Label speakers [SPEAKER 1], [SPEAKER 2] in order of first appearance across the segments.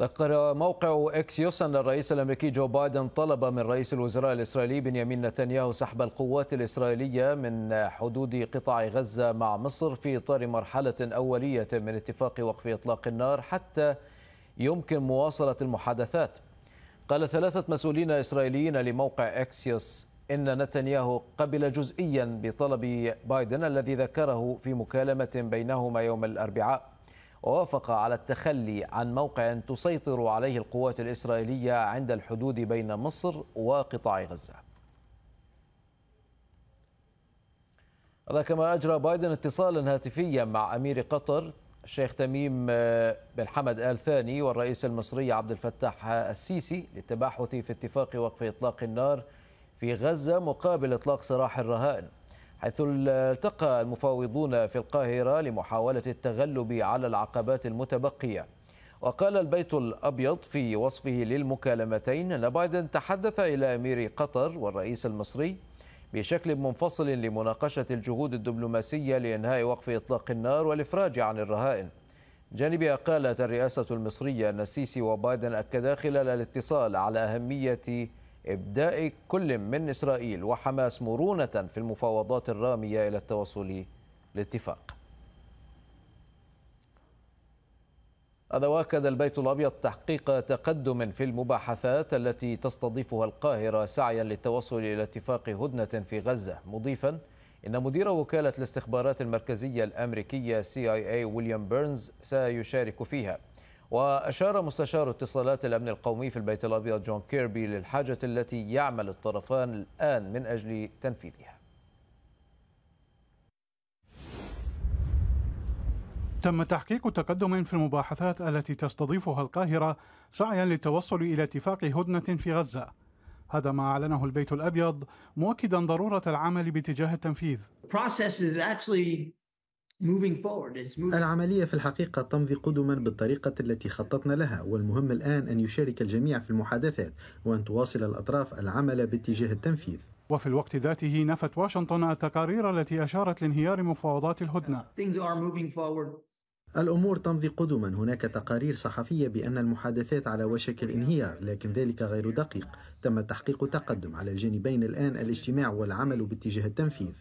[SPEAKER 1] ذكر موقع اكسيوس ان الرئيس الامريكي جو بايدن طلب من رئيس الوزراء الاسرائيلي بنيامين نتنياهو سحب القوات الاسرائيليه من حدود قطاع غزه مع مصر في اطار مرحله اوليه من اتفاق وقف اطلاق النار حتى يمكن مواصله المحادثات. قال ثلاثه مسؤولين اسرائيليين لموقع اكسيوس ان نتنياهو قبل جزئيا بطلب بايدن الذي ذكره في مكالمه بينهما يوم الاربعاء. ووافق على التخلي عن موقع تسيطر عليه القوات الإسرائيلية عند الحدود بين مصر وقطاع غزة هذا كما أجرى بايدن اتصالا هاتفيا مع أمير قطر الشيخ تميم آه، بن حمد آل ثاني والرئيس المصري عبد الفتاح السيسي للتباحث في اتفاق وقف إطلاق النار في غزة مقابل إطلاق سراح الرهائن حيث التقى المفاوضون في القاهرة لمحاولة التغلب على العقبات المتبقية وقال البيت الأبيض في وصفه للمكالمتين أن بايدن تحدث إلى أمير قطر والرئيس المصري بشكل منفصل لمناقشة الجهود الدبلوماسية لإنهاء وقف إطلاق النار والإفراج عن الرهائن جانبها قالت الرئاسة المصرية أن السيسي وبايدن أكدا خلال الاتصال على أهمية إبداء كل من إسرائيل وحماس مرونة في المفاوضات الرامية إلى التوصل لاتفاق هذا واكد البيت الابيض تحقيق تقدم في المباحثات التي تستضيفها القاهره سعيا للتوصل الى اتفاق هدنه في غزه مضيفا ان مدير وكاله الاستخبارات المركزيه الامريكيه سي اي اي ويليام بيرنز سيشارك فيها وأشار مستشار اتصالات الأمن القومي في البيت الأبيض جون كيربي للحاجة التي يعمل الطرفان الآن من أجل تنفيذها
[SPEAKER 2] تم تحقيق تقدم في المباحثات التي تستضيفها القاهرة سعيا للتوصل إلى اتفاق هدنة في غزة هذا ما أعلنه البيت الأبيض مؤكدا ضرورة العمل باتجاه التنفيذ
[SPEAKER 3] العملية في الحقيقة تمضي قدما بالطريقة التي خططنا لها والمهم الآن أن يشارك الجميع في المحادثات وأن تواصل الأطراف العمل باتجاه التنفيذ
[SPEAKER 2] وفي الوقت ذاته نفت واشنطن التقارير التي أشارت لانهيار مفاوضات الهدنة
[SPEAKER 3] الأمور تمضي قدما هناك تقارير صحفية بأن المحادثات على وشك الانهيار لكن ذلك غير دقيق تم تحقيق تقدم على الجانبين الآن الاجتماع والعمل باتجاه التنفيذ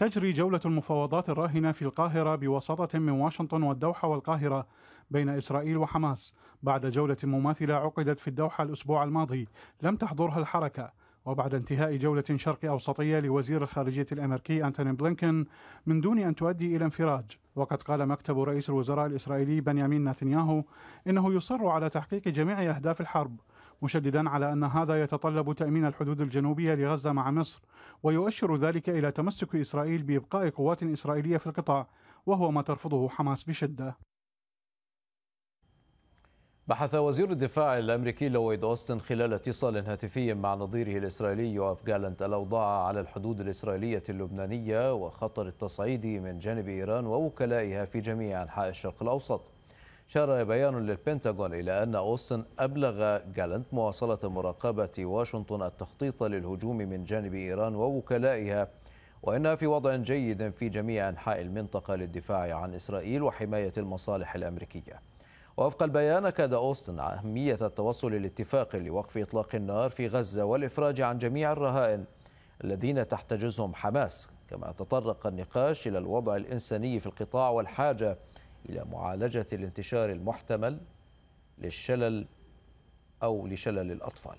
[SPEAKER 2] تجري جولة المفاوضات الراهنة في القاهرة بوساطة من واشنطن والدوحة والقاهرة بين إسرائيل وحماس بعد جولة مماثلة عقدت في الدوحة الأسبوع الماضي لم تحضرها الحركة وبعد انتهاء جولة شرق أوسطية لوزير الخارجية الأمريكي أنتوني بلينكن من دون أن تؤدي إلى انفراج وقد قال مكتب رئيس الوزراء الإسرائيلي بنيامين نتنياهو إنه يصر على تحقيق جميع أهداف الحرب مشددا على أن هذا يتطلب تأمين الحدود الجنوبية لغزة مع مصر ويؤشر ذلك إلى تمسك إسرائيل بإبقاء قوات إسرائيلية في القطاع وهو ما ترفضه حماس بشدة
[SPEAKER 1] بحث وزير الدفاع الامريكي لويد اوستن خلال اتصال هاتفي مع نظيره الاسرائيلي يوف جالنت الاوضاع على الحدود الاسرائيليه اللبنانيه وخطر التصعيد من جانب ايران ووكلائها في جميع انحاء الشرق الاوسط. شار بيان للبنتاغون إلى أن أوستن أبلغ جالنت مواصلة مراقبة واشنطن التخطيط للهجوم من جانب إيران ووكلائها وإنها في وضع جيد في جميع أنحاء المنطقة للدفاع عن إسرائيل وحماية المصالح الأمريكية وفق البيان أكد أوستن أهمية التوصل لاتفاق لوقف إطلاق النار في غزة والإفراج عن جميع الرهائن الذين تحتجزهم حماس كما تطرق النقاش إلى الوضع الإنساني في القطاع والحاجة إلى معالجة الانتشار المحتمل للشلل أو لشلل الأطفال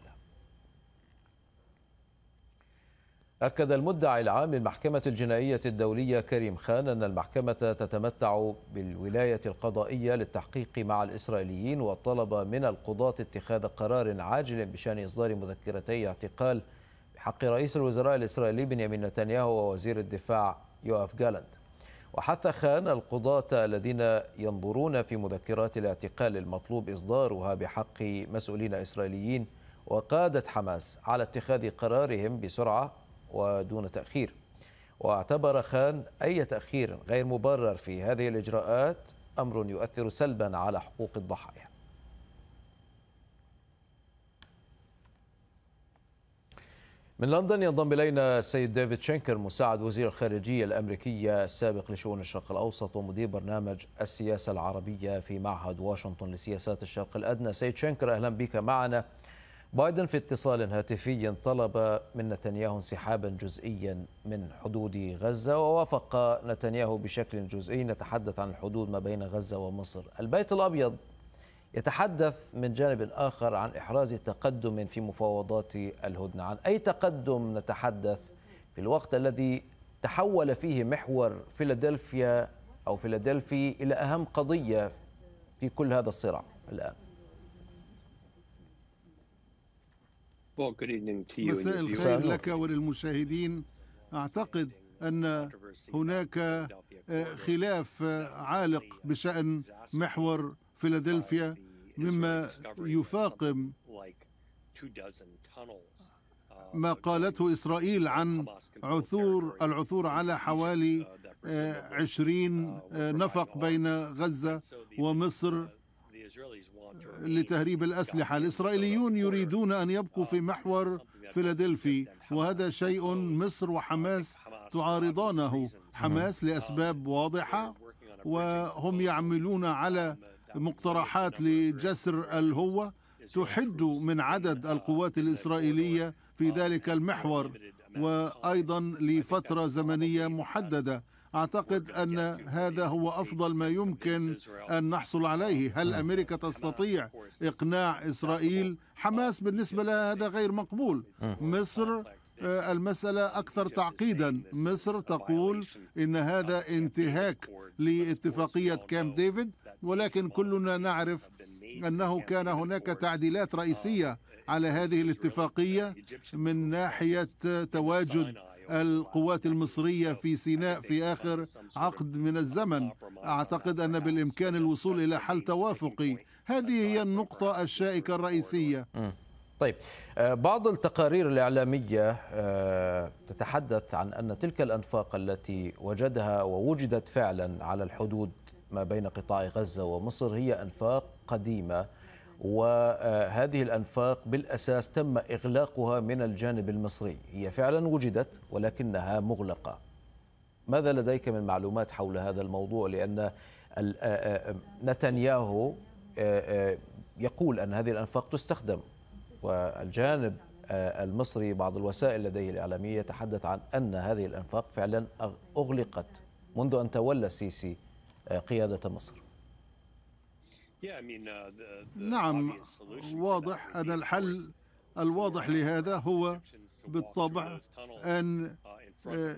[SPEAKER 1] أكد المدعي العام للمحكمة الجنائية الدولية كريم خان أن المحكمة تتمتع بالولاية القضائية للتحقيق مع الإسرائيليين وطلب من القضاة اتخاذ قرار عاجل بشأن إصدار مذكرتي اعتقال بحق رئيس الوزراء الإسرائيلي بنيامين نتنياهو ووزير الدفاع يوف جالنت وحث خان القضاة الذين ينظرون في مذكرات الاعتقال المطلوب إصدارها بحق مسؤولين إسرائيليين وقادة حماس على اتخاذ قرارهم بسرعة ودون تأخير واعتبر خان أي تأخير غير مبرر في هذه الإجراءات أمر يؤثر سلبا على حقوق الضحايا من لندن ينضم إلينا السيد ديفيد شينكر مساعد وزير الخارجية الأمريكية السابق لشؤون الشرق الأوسط ومدير برنامج السياسة العربية في معهد واشنطن لسياسات الشرق الأدنى سيد شينكر أهلا بك معنا بايدن في اتصال هاتفي طلب من نتنياهو انسحابا جزئيا من حدود غزة ووافق نتنياهو بشكل جزئي نتحدث عن الحدود ما بين غزة ومصر البيت الأبيض يتحدث من جانب آخر عن إحراز تقدم في مفاوضات الهدنة عن أي تقدم نتحدث في الوقت الذي تحول فيه محور فيلادلفيا أو فيلادلفي إلى أهم قضية في كل هذا الصراع الآن
[SPEAKER 4] مساء الخير لك
[SPEAKER 5] وللمشاهدين أعتقد أن هناك آه، خلاف آه، عالق بشأن محور فيلادلفيا uh, مما يفاقم
[SPEAKER 6] uh, ما
[SPEAKER 5] قالته إسرائيل عن عثور العثور على حوالي uh, عشرين نفق بين غزة ومصر لتهريب الأسلحة الإسرائيليون يريدون أن يبقوا في محور فيلادلفي وهذا شيء مصر وحماس تعارضانه حماس um, لأسباب واضحة وهم يعملون على مقترحات لجسر الهوة تحد من عدد القوات الإسرائيلية في ذلك المحور وأيضا لفترة زمنية محددة أعتقد أن هذا هو أفضل ما يمكن أن نحصل عليه هل أمريكا تستطيع إقناع إسرائيل حماس بالنسبة لها هذا غير مقبول مصر آه، المسألة أكثر تعقيدا مصر تقول إن هذا انتهاك لاتفاقية كامب ديفيد ولكن كلنا نعرف أنه كان هناك تعديلات رئيسية على هذه الاتفاقية من ناحية تواجد القوات المصرية في سيناء في آخر عقد من الزمن أعتقد أن بالإمكان الوصول إلى حل
[SPEAKER 1] توافقي هذه هي النقطة الشائكة الرئيسية طيب آه، بعض التقارير الإعلامية آه، تتحدث عن أن تلك الأنفاق التي وجدها ووجدت فعلا على الحدود ما بين قطاع غزة ومصر هي أنفاق قديمة وهذه الأنفاق بالأساس تم إغلاقها من الجانب المصري هي فعلا وجدت ولكنها مغلقة ماذا لديك من معلومات حول هذا الموضوع لأن نتنياهو يقول أن هذه الأنفاق تستخدم والجانب المصري بعض الوسائل لديه الإعلامية يتحدث عن أن هذه الأنفاق فعلا أغلقت منذ أن تولى السيسي قيادة مصر
[SPEAKER 6] uh, نعم
[SPEAKER 5] واضح أن الحل الواضح لهذا هو بالطبع أن uh, آه،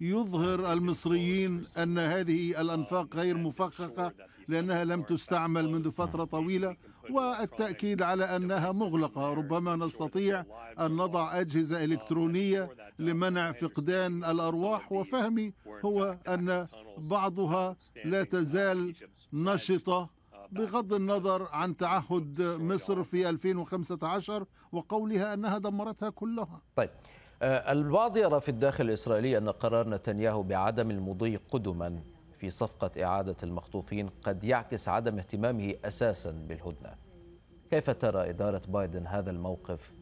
[SPEAKER 5] يظهر المصريين أن هذه الأنفاق uh, غير مفققة لأنها لم تستعمل منذ فترة طويلة والتأكيد على أنها مغلقة ربما نستطيع أن نضع أجهزة إلكترونية لمنع فقدان الأرواح وفهمي هو أن بعضها لا تزال نشطة uh, بغض النظر عن تعهد مصر في 2015 وقولها أنها دمرتها كلها
[SPEAKER 1] طيب آه، البعض يرى في الداخل الإسرائيلي أن قرار نتنياهو بعدم المضي قدما في صفقة إعادة المخطوفين قد يعكس عدم اهتمامه أساسا بالهدنة كيف ترى إدارة بايدن هذا الموقف؟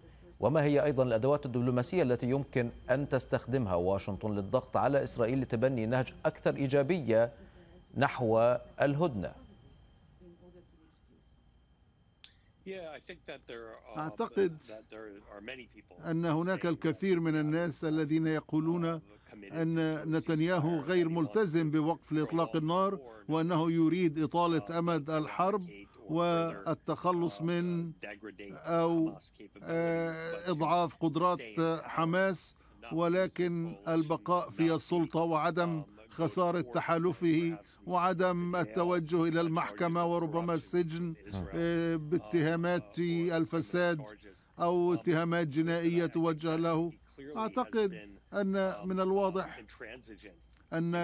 [SPEAKER 1] وما هي أيضا الأدوات الدبلوماسية التي يمكن أن تستخدمها واشنطن للضغط على إسرائيل لتبني نهج أكثر إيجابية نحو الهدنة؟
[SPEAKER 6] أعتقد أن
[SPEAKER 5] هناك الكثير من الناس الذين يقولون أن نتنياهو غير ملتزم بوقف لإطلاق النار وأنه يريد إطالة أمد الحرب والتخلص من أو آه، إضعاف قدرات حماس ولكن البقاء في السلطة وعدم خسارة تحالفه وعدم التوجه إلى المحكمة وربما السجن آه، باتهامات الفساد أو اتهامات جنائية توجه له أعتقد أن آه، من آه، الواضح آه، أن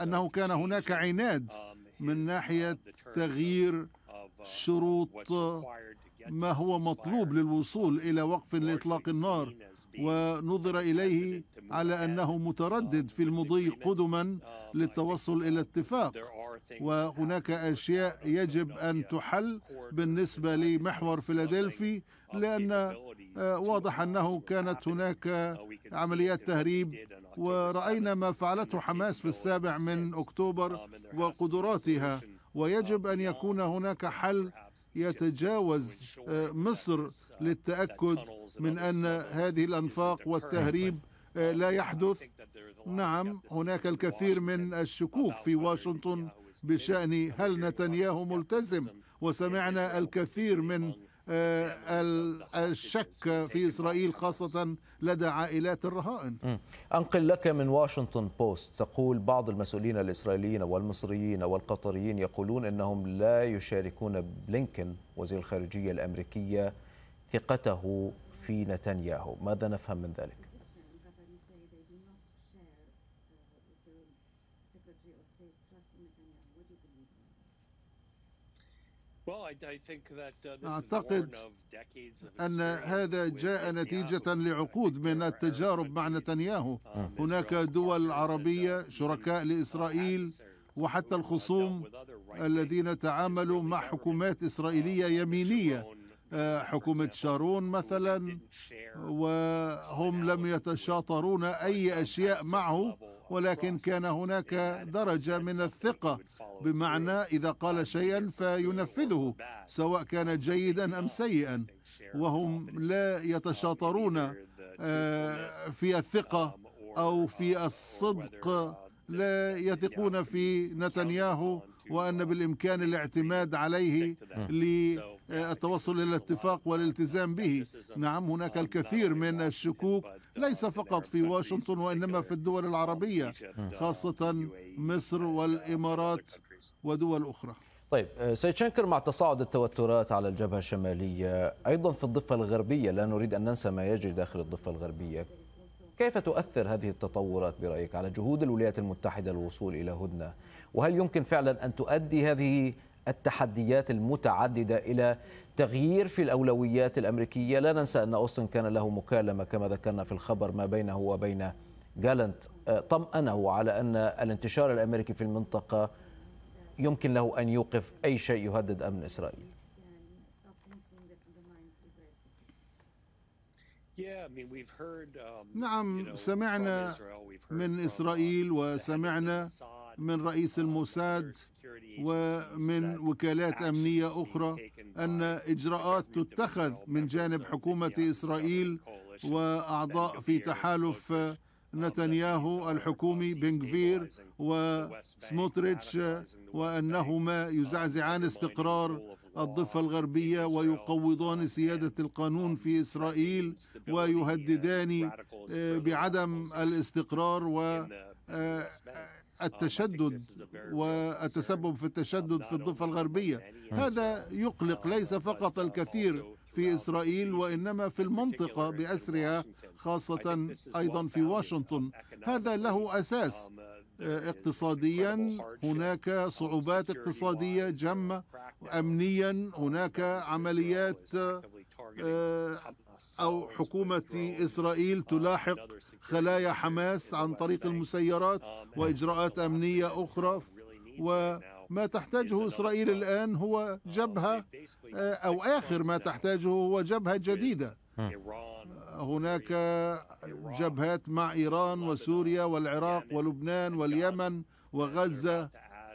[SPEAKER 5] أنه كان هناك عناد um, من uh, ناحية تغيير uh, شروط ما هو مطلوب للوصول um, إلى وقف لإطلاق النار ونظر إليه على أنه متردد um, في المضي قدما للتوصل إلى اتفاق وهناك أشياء يجب أن تحل بالنسبة لمحور فيلادلفي لأن آه، واضح أنه كانت هناك عمليات تهريب ورأينا ما فعلته حماس في السابع من أكتوبر وقدراتها ويجب أن يكون هناك حل يتجاوز آه، مصر للتأكد من أن هذه الأنفاق والتهريب آه، لا يحدث نعم هناك الكثير من الشكوك في واشنطن بشأن هل نتنياهو ملتزم وسمعنا الكثير من آه،
[SPEAKER 1] الشك في إسرائيل خاصة لدى عائلات الرهائن أنقل لك من واشنطن بوست تقول بعض المسؤولين الإسرائيليين والمصريين والقطريين يقولون أنهم لا يشاركون بلينكن وزير الخارجية الأمريكية ثقته في نتنياهو ماذا نفهم من ذلك؟
[SPEAKER 6] Uh, أعتقد أن
[SPEAKER 5] هذا جاء نتيجة لعقود من التجارب مع نتنياهو uh, هناك دول uh, عربية شركاء لإسرائيل وحتى الخصوم الذين تعاملوا مع حكومات إسرائيلية يمينية آه، حكومة شارون مثلا وهم لم يتشاطرون أي أشياء معه ولكن كان هناك درجة من الثقة بمعنى إذا قال شيئا فينفذه سواء كان جيدا أم سيئا وهم لا يتشاطرون آه، في الثقة أو في الصدق لا يثقون في نتنياهو وأن بالإمكان الاعتماد عليه للتوصل آه، إلى الاتفاق والالتزام به نعم هناك الكثير من الشكوك ليس فقط في واشنطن وإنما في الدول العربية خاصة مصر والإمارات ودول أخرى
[SPEAKER 1] طيب آه، سيد شنكر مع تصاعد التوترات على الجبهة الشمالية أيضا في الضفة الغربية لا نريد أن ننسى ما يجري داخل الضفة الغربية كيف تؤثر هذه التطورات برأيك على جهود الولايات المتحدة للوصول إلى هدنة وهل يمكن فعلا أن تؤدي هذه التحديات المتعددة إلى تغيير في الأولويات الأمريكية لا ننسى أن أوستن كان له مكالمة كما ذكرنا في الخبر ما بينه وبين جالنت آه، طمأنه على أن الانتشار الأمريكي في المنطقة يمكن له أن يوقف أي شيء يهدد أمن إسرائيل
[SPEAKER 6] um, نعم سمعنا
[SPEAKER 5] من إسرائيل وسمعنا من رئيس um, الموساد ومن وكالات أمنية أخرى أن إجراءات تتخذ من جانب حكومة إسرائيل وأعضاء في تحالف um, نتنياهو الحكومي بنغفير وسموتريتش وأنهما يزعزعان استقرار الضفة الغربية ويقوضان سيادة القانون في إسرائيل ويهددان آه، بعدم الاستقرار و آه، التشدد والتسبب في التشدد في الضفة الغربية هذا يقلق ليس فقط الكثير في إسرائيل وإنما في المنطقة بأسرها خاصة أيضا في واشنطن هذا له أساس آه، اقتصاديا هناك صعوبات اقتصادية جمة أمنيا هناك عمليات آه، أو حكومة إسرائيل تلاحق خلايا حماس عن طريق المسيرات وإجراءات أمنية أخرى وما تحتاجه إسرائيل الآن هو جبهة آه، أو آخر ما تحتاجه هو جبهة جديدة هناك جبهات مع إيران وسوريا والعراق ولبنان واليمن وغزة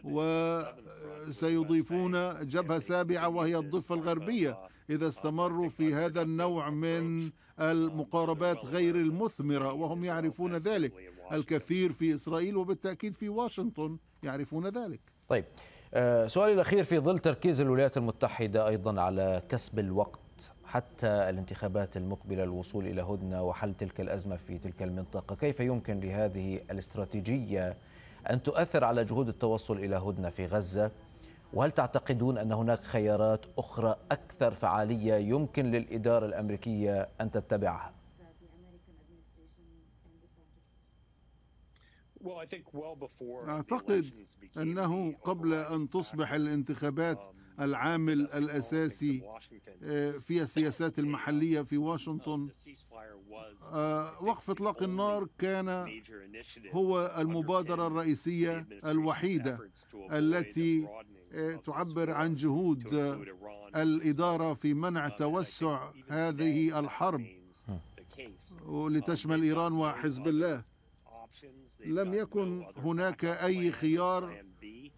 [SPEAKER 5] وسيضيفون جبهة سابعة وهي الضفة الغربية إذا استمروا في هذا النوع من المقاربات غير المثمرة وهم يعرفون ذلك الكثير في إسرائيل وبالتأكيد في واشنطن يعرفون ذلك
[SPEAKER 1] طيب آه، سؤالي الأخير في ظل تركيز الولايات المتحدة أيضا على كسب الوقت حتى الانتخابات المقبلة الوصول إلى هدنة وحل تلك الأزمة في تلك المنطقة كيف يمكن لهذه الاستراتيجية أن تؤثر على جهود التوصل إلى هدنة في غزة وهل تعتقدون أن هناك خيارات أخرى أكثر فعالية يمكن للإدارة الأمريكية أن تتبعها؟
[SPEAKER 5] أعتقد أنه قبل أن تصبح um, الانتخابات um, العامل uh, الأساسي آه، في السياسات uh, المحلية في واشنطن uh, وقف إطلاق النار كان هو المبادرة الرئيسية الوحيدة التي آه، تعبر عن جهود الإدارة في منع توسع هذه الحرب لتشمل إيران وحزب الله لم يكن هناك أي خيار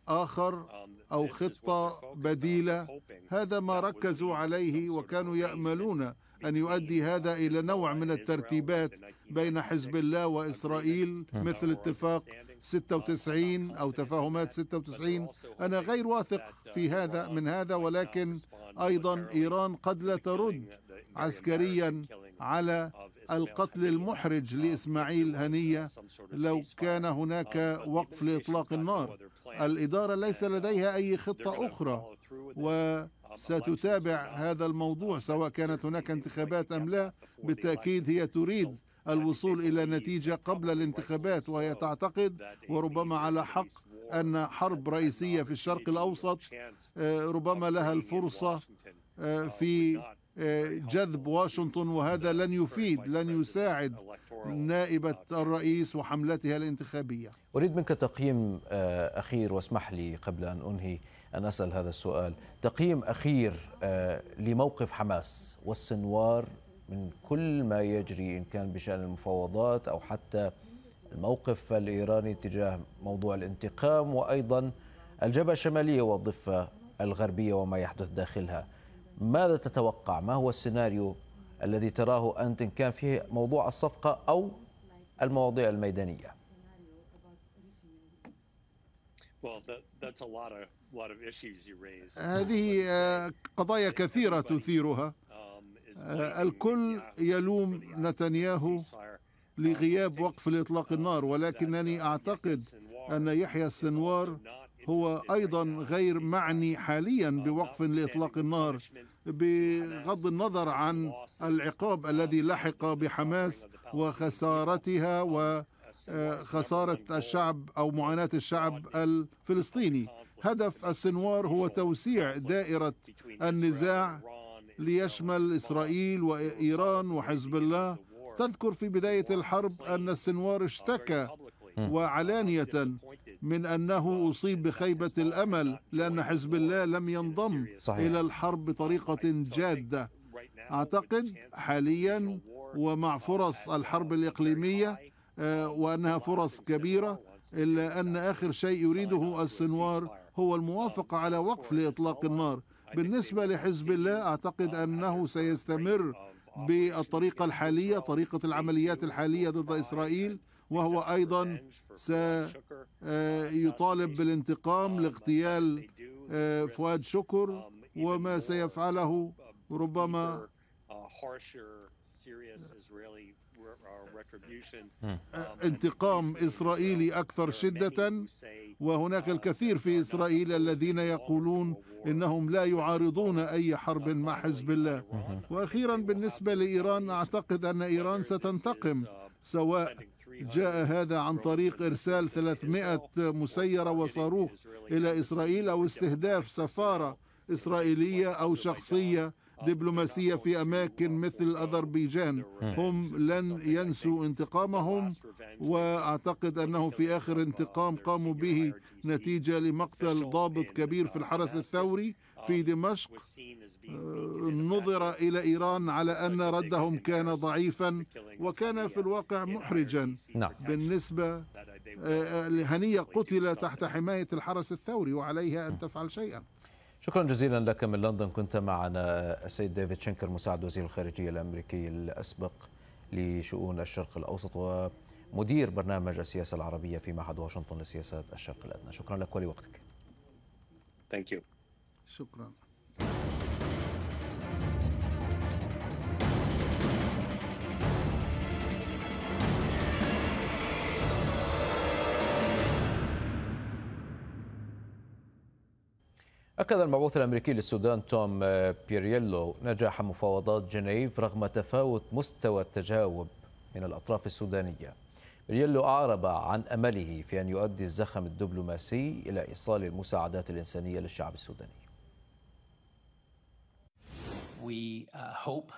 [SPEAKER 5] آخر أو خطة بديلة هذا ما ركزوا عليه وكانوا يأملون أن يؤدي هذا إلى نوع من الترتيبات بين حزب الله وإسرائيل مثل اتفاق 96 أو تفاهمات 96 أنا غير واثق في هذا من هذا ولكن أيضا إيران قد لا ترد عسكريا على القتل المحرج لإسماعيل هنية لو كان هناك وقف لإطلاق النار الإدارة ليس uh, لديها أي خطة أخرى um, وستتابع هذا الموضوع سواء كانت هناك انتخابات أم لا بالتأكيد هي تريد الوصول إلى نتيجة قبل الانتخابات وهي تعتقد وربما على حق أن حرب رئيسية في الشرق الأوسط آه، ربما لها الفرصة آه، في uh, آه، جذب واشنطن وهذا لن يفيد لن يساعد نائبة آه، الرئيس وحملتها الانتخابية
[SPEAKER 1] أريد منك تقييم آه، أخير واسمح لي قبل أن أنهي أن أسأل هذا السؤال تقييم أخير آه، لموقف حماس والسنوار من كل ما يجري إن كان بشأن المفاوضات أو حتى الموقف الإيراني تجاه موضوع الانتقام وأيضا الجبهة الشمالية والضفة الغربية وما يحدث داخلها ماذا تتوقع ما هو السيناريو الذي تراه أنت إن كان فيه موضوع الصفقة أو المواضيع الميدانية
[SPEAKER 6] هذه
[SPEAKER 5] آه، قضايا كثيرة تثيرها um, آه، الكل يلوم نتنياهو um, لغياب وقف الإطلاق النار ولكنني uh, أعتقد أن يحيى السنوار هو أيضا غير معني حاليا بوقف لإطلاق النار بغض النظر عن العقاب الذي لحق بحماس وخسارتها وخسارة آه، الشعب أو معاناة الشعب الفلسطيني هدف السنوار هو توسيع دائرة النزاع ليشمل إسرائيل وإيران وحزب الله تذكر في بداية الحرب أن السنوار اشتكى وعلانية من أنه أصيب بخيبة الأمل لأن حزب الله لم ينضم صحيح. إلى الحرب بطريقة جادة أعتقد حاليا ومع فرص الحرب الإقليمية آه، وأنها فرص كبيرة إلا أن آخر شيء يريده السنوار هو الموافقة على وقف لإطلاق النار بالنسبة لحزب الله أعتقد أنه سيستمر بالطريقة الحالية طريقة العمليات الحالية ضد إسرائيل وهو أيضا سيطالب بالانتقام لاغتيال آه، فؤاد شكر وما سيفعله ربما آه، انتقام اسرائيلي اكثر شده وهناك الكثير في اسرائيل الذين يقولون انهم لا يعارضون اي حرب مع حزب الله واخيرا بالنسبه لايران اعتقد ان ايران ستنتقم سواء جاء هذا عن طريق إرسال 300 مسيرة وصاروخ إلى إسرائيل أو استهداف سفارة إسرائيلية أو شخصية دبلوماسية في أماكن مثل أذربيجان هم لن ينسوا انتقامهم وأعتقد أنه في آخر انتقام قاموا به نتيجة لمقتل ضابط كبير في الحرس الثوري في دمشق نظر إلى إيران على أن ردهم كان ضعيفا وكان في الواقع محرجا نعم. بالنسبة لهنية آه، آه، قتل تحت حماية الحرس الثوري وعليها أن تفعل شيئا
[SPEAKER 1] شكرا جزيلا لك من لندن كنت معنا السيد ديفيد شنكر مساعد وزير الخارجية الأمريكي الأسبق لشؤون الشرق الأوسط ومدير برنامج السياسة العربية في معهد واشنطن لسياسات الشرق الأدنى شكرا لك ولوقتك
[SPEAKER 7] Thank you.
[SPEAKER 5] شكرا
[SPEAKER 1] أكد المبعوث الأمريكي للسودان توم آه، بيرييلو نجاح مفاوضات جنيف رغم تفاوت مستوى التجاوب من الأطراف السودانية بيرييلو أعرب عن أمله في أن يؤدي الزخم الدبلوماسي إلى إيصال المساعدات الإنسانية للشعب السوداني
[SPEAKER 8] We uh, hope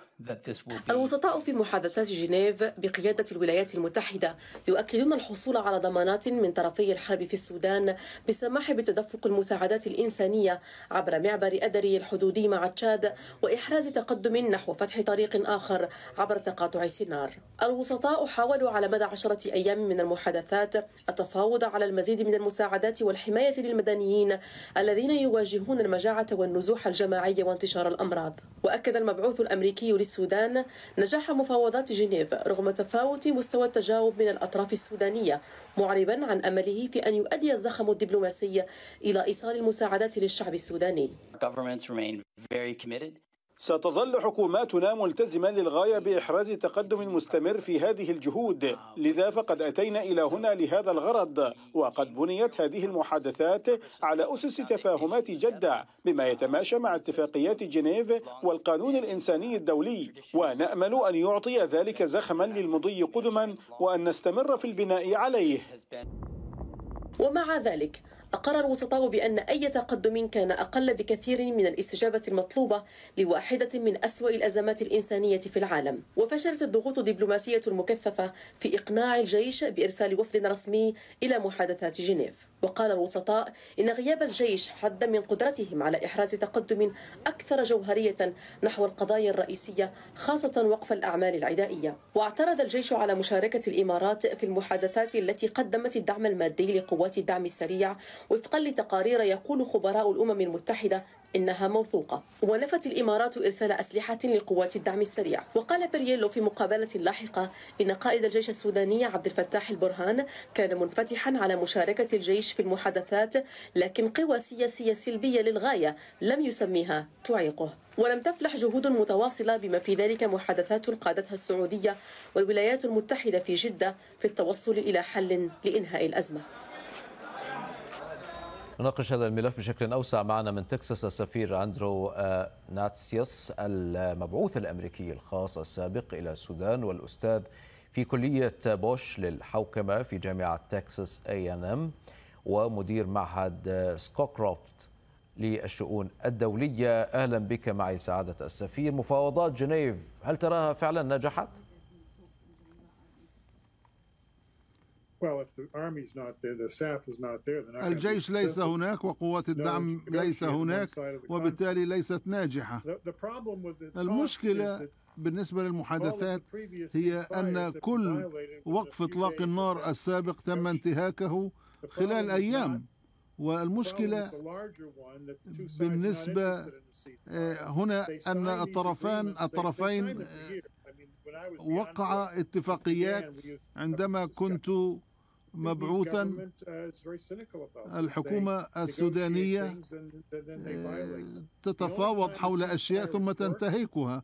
[SPEAKER 9] الوسطاء في محادثات جنيف بقيادة الولايات المتحدة يؤكدون الحصول على ضمانات من طرفي الحرب في السودان بالسماح بتدفق المساعدات الإنسانية عبر معبر أدري الحدودي مع تشاد وإحراز تقدم نحو فتح طريق آخر عبر تقاطع سينار الوسطاء حاولوا على مدى عشرة أيام من المحادثات التفاوض على المزيد من المساعدات والحماية للمدنيين الذين يواجهون المجاعة والنزوح الجماعي وانتشار الأمراض وأكد المبعوث الأمريكي السودان نجاح مفاوضات جنيف رغم تفاوت مستوى التجاوب من الأطراف السودانية معربا عن أمله في أن يؤدي الزخم الدبلوماسي إلى إيصال المساعدات للشعب
[SPEAKER 4] السوداني ستظل حكوماتنا ملتزمة للغاية بإحراز تقدم مستمر في هذه الجهود لذا فقد أتينا إلى هنا لهذا الغرض وقد بنيت هذه المحادثات على أسس تفاهمات جدة بما يتماشى مع اتفاقيات جنيف والقانون الإنساني الدولي ونأمل أن يعطي ذلك زخما للمضي قدما وأن نستمر في البناء عليه
[SPEAKER 9] ومع ذلك أقر الوسطاء بأن أي تقدم كان أقل بكثير من الاستجابة المطلوبة لواحدة من أسوأ الأزمات الإنسانية في العالم وفشلت الضغوط الدبلوماسية المكثفة في إقناع الجيش بإرسال وفد رسمي إلى محادثات جنيف وقال الوسطاء إن غياب الجيش حد من قدرتهم على إحراز تقدم أكثر جوهرية نحو القضايا الرئيسية خاصة وقف الأعمال العدائية واعترض الجيش على مشاركة الإمارات في المحادثات التي قدمت الدعم المادي لقوات الدعم السريع وفقا لتقارير يقول خبراء الأمم المتحدة إنها موثوقة ونفت الإمارات إرسال أسلحة لقوات الدعم السريع وقال برييلو في مقابلة لاحقة إن قائد الجيش السوداني عبد الفتاح البرهان كان منفتحا على مشاركة الجيش في المحادثات لكن قوى سياسية سلبية للغاية لم يسميها تعيقه ولم تفلح جهود متواصلة بما في ذلك محادثات قادتها السعودية والولايات المتحدة في جدة في التوصل إلى حل لإنهاء الأزمة
[SPEAKER 1] نناقش هذا الملف بشكل أوسع معنا من تكساس السفير أندرو آه، ناتسيوس المبعوث الأمريكي الخاص السابق إلى السودان والأستاذ في كلية بوش للحوكمة في جامعة تكساس أي أن أم ومدير معهد آه، سكوكروفت للشؤون الدولية أهلا بك معي سعادة السفير مفاوضات جنيف هل تراها فعلا نجحت؟
[SPEAKER 6] الجيش ليس
[SPEAKER 1] هناك وقوات الدعم ليس هناك
[SPEAKER 5] وبالتالي ليست ناجحة
[SPEAKER 6] المشكلة
[SPEAKER 5] بالنسبة للمحادثات هي أن كل وقف إطلاق النار السابق تم انتهاكه خلال أيام والمشكلة
[SPEAKER 6] بالنسبة آه، هنا أن الطرفان الطرفين وقع اتفاقيات
[SPEAKER 5] عندما كنت مبعوثا
[SPEAKER 6] الحكومة السودانية
[SPEAKER 5] آه، تتفاوض حول أشياء ثم تنتهكها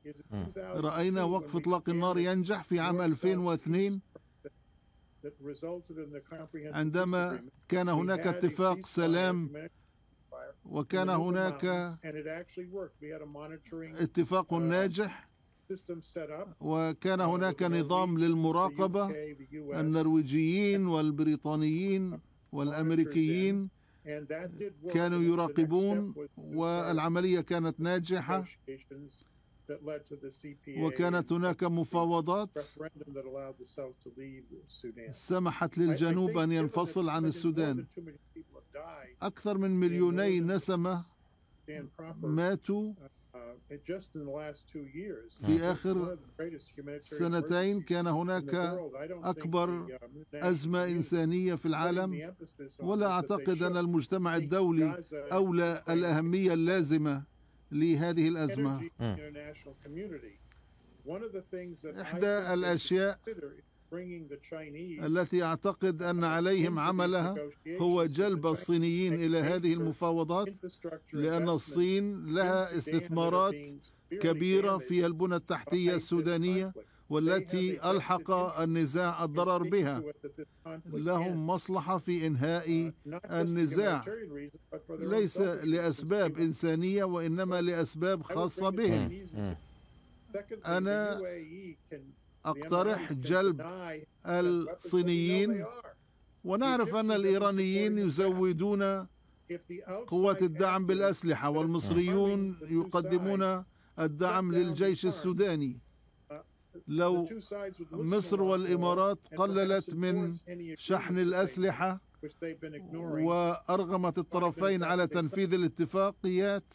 [SPEAKER 5] رأينا وقف إطلاق النار ينجح في عام 2002
[SPEAKER 6] عندما كان هناك اتفاق سلام وكان هناك اتفاق
[SPEAKER 5] ناجح وكان uh, هناك نظام للمراقبة النرويجيين والبريطانيين والأمريكيين
[SPEAKER 6] كانوا يراقبون
[SPEAKER 5] والعملية كانت ناجحة
[SPEAKER 6] وكانت هناك
[SPEAKER 5] مفاوضات
[SPEAKER 6] سمحت للجنوب أن ينفصل عن السودان
[SPEAKER 5] أكثر من مليوني نسمة
[SPEAKER 6] ماتوا uh, Uh, في آخر سنتين كان هناك أكبر uh, أزمة إنسانية في العالم ولا أعتقد أن المجتمع الدولي أولى
[SPEAKER 5] الأهمية اللازمة لهذه الأزمة
[SPEAKER 6] إحدى الأشياء التي
[SPEAKER 5] أعتقد أن uh, عليهم عملها هو جلب الصينيين إلى هذه المفاوضات لأن الصين لها استثمارات كبيرة في البنى التحتية السودانية والتي ألحق النزاع الضرر بها لهم مصلحة في إنهاء uh, النزاع ليس لأسباب إنسانية وإنما لأسباب خاصة بهم mm, mm.
[SPEAKER 6] أنا أقترح جلب الصينيين
[SPEAKER 5] ونعرف أن الإيرانيين يزودون
[SPEAKER 6] قوة الدعم
[SPEAKER 5] بالأسلحة والمصريون يقدمون الدعم للجيش السوداني uh, لو
[SPEAKER 6] مصر والإمارات
[SPEAKER 5] قللت من شحن الأسلحة وأرغمت الطرفين على تنفيذ الاتفاقيات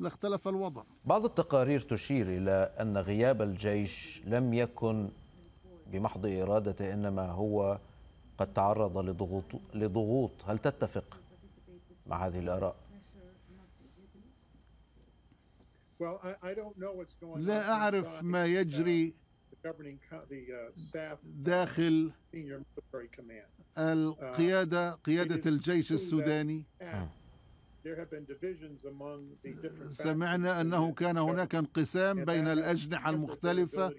[SPEAKER 1] لاختلف الوضع بعض التقارير تشير إلى أن غياب الجيش لم يكن بمحض إرادته إنما هو قد تعرض لضغوط, لضغوط هل تتفق مع هذه الآراء؟
[SPEAKER 6] لا أعرف ما uh,
[SPEAKER 1] يجري
[SPEAKER 6] uh, داخل القيادة uh, قيادة الجيش السوداني
[SPEAKER 5] سمعنا أنه كان هناك انقسام بين الأجنحة المختلفة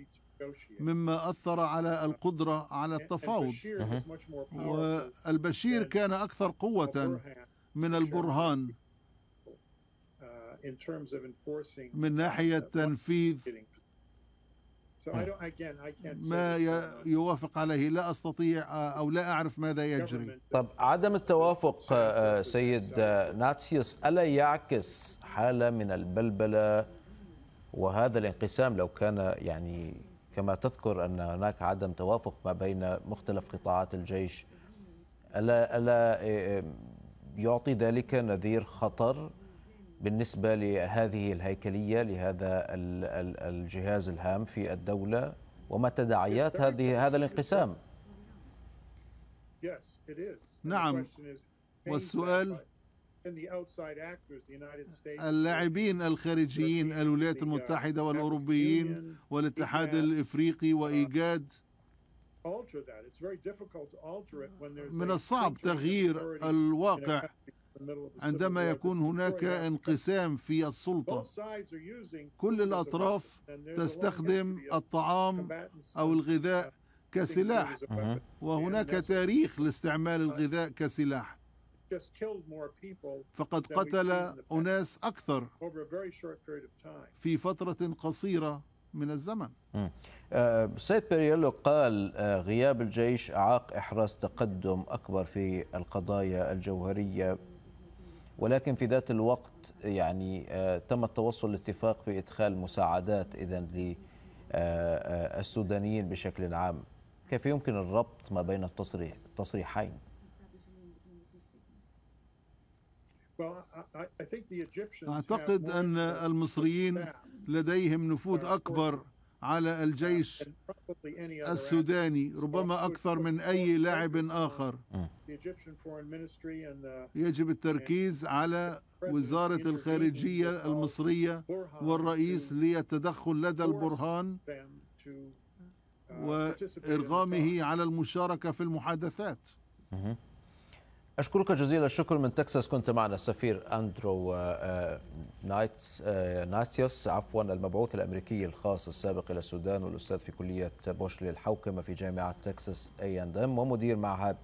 [SPEAKER 5] مما أثر على القدرة على التفاوض والبشير كان أكثر قوة من البرهان
[SPEAKER 6] uh, من ناحية تنفيذ ما
[SPEAKER 5] يوافق عليه لا استطيع آه، او لا اعرف ماذا يجري
[SPEAKER 1] طب عدم التوافق آه، آه، سيد ناتسيوس الا يعكس حاله من البلبله وهذا الانقسام لو كان يعني كما تذكر ان هناك عدم توافق ما بين مختلف قطاعات الجيش الا الا يعطي ذلك نذير خطر بالنسبة لهذه الهيكلية لهذا الجهاز الهام في الدولة وما تداعيات هذه هذا الانقسام نعم والسؤال
[SPEAKER 5] اللاعبين الخارجيين الولايات uh, المتحدة والأوروبيين والاتحاد الإفريقي uh, وإيجاد
[SPEAKER 6] من الصعب تغيير الواقع عندما يكون هناك
[SPEAKER 5] انقسام في السلطة
[SPEAKER 6] كل الأطراف تستخدم الطعام
[SPEAKER 5] أو الغذاء كسلاح وهناك تاريخ لاستعمال الغذاء كسلاح
[SPEAKER 6] فقد قتل
[SPEAKER 5] أناس أكثر
[SPEAKER 1] في فترة قصيرة من الزمن آه، سيد بيريلو قال آه، غياب الجيش عاق إحراز تقدم أكبر في القضايا الجوهرية ولكن في ذات الوقت يعني آه، تم التوصل لاتفاق بإدخال مساعدات إذا للسودانيين آه، آه، بشكل عام كيف يمكن الربط ما بين التصريح التصريحين؟
[SPEAKER 6] أعتقد أن المصريين
[SPEAKER 5] لديهم نفوذ أكبر على الجيش السوداني ربما أكثر من أي لاعب uh, آخر
[SPEAKER 6] آه. uh, يجب التركيز
[SPEAKER 5] على وزارة الخارجية المصرية والرئيس للتدخل لدى البرهان
[SPEAKER 6] uh, وإرغامه
[SPEAKER 5] على المشاركة في المحادثات
[SPEAKER 1] أشكرك جزيل الشكر من تكساس كنت معنا السفير أندرو آه، آه، نايتس آه، ناتيوس عفوا المبعوث الأمريكي الخاص السابق إلى السودان والأستاذ في كلية بوش للحوكمة في جامعة تكساس أي أند أم ومدير معهد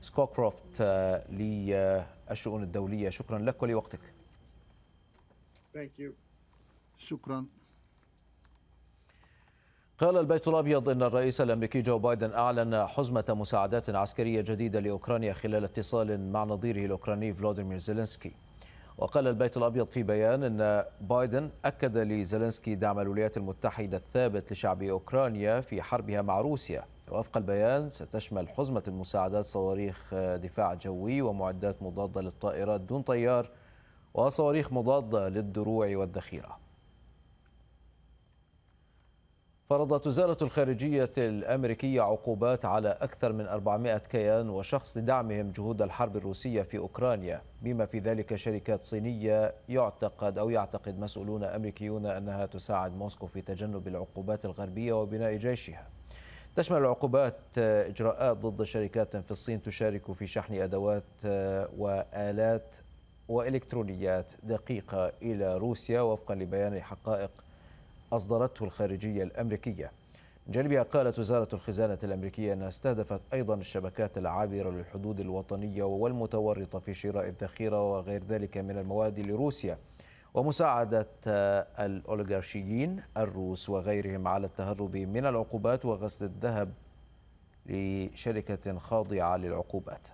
[SPEAKER 1] سكوكروفت للشؤون الدولية شكرا لك ولوقتك Thank you. شكرا قال البيت الابيض ان الرئيس الامريكي جو بايدن اعلن حزمه مساعدات عسكريه جديده لاوكرانيا خلال اتصال مع نظيره الاوكراني فلاديمير زيلنسكي وقال البيت الابيض في بيان ان بايدن اكد لزيلنسكي دعم الولايات المتحده الثابت لشعب اوكرانيا في حربها مع روسيا. وفق البيان ستشمل حزمه المساعدات صواريخ دفاع جوي ومعدات مضاده للطائرات دون طيار وصواريخ مضاده للدروع والذخيره. فرضت وزارة الخارجية الأمريكية عقوبات على أكثر من 400 كيان وشخص لدعمهم جهود الحرب الروسية في أوكرانيا بما في ذلك شركات صينية يعتقد أو يعتقد مسؤولون أمريكيون أنها تساعد موسكو في تجنب العقوبات الغربية وبناء جيشها تشمل العقوبات إجراءات ضد شركات في الصين تشارك في شحن أدوات وآلات وإلكترونيات دقيقة إلى روسيا وفقا لبيان حقائق أصدرته الخارجية الأمريكية جانبها قالت وزارة الخزانة الأمريكية أنها استهدفت أيضا الشبكات العابرة للحدود الوطنية والمتورطة في شراء الذخيرة وغير ذلك من المواد لروسيا ومساعدة الأوليغارشيين الروس وغيرهم على التهرب من العقوبات وغسل الذهب لشركة خاضعة للعقوبات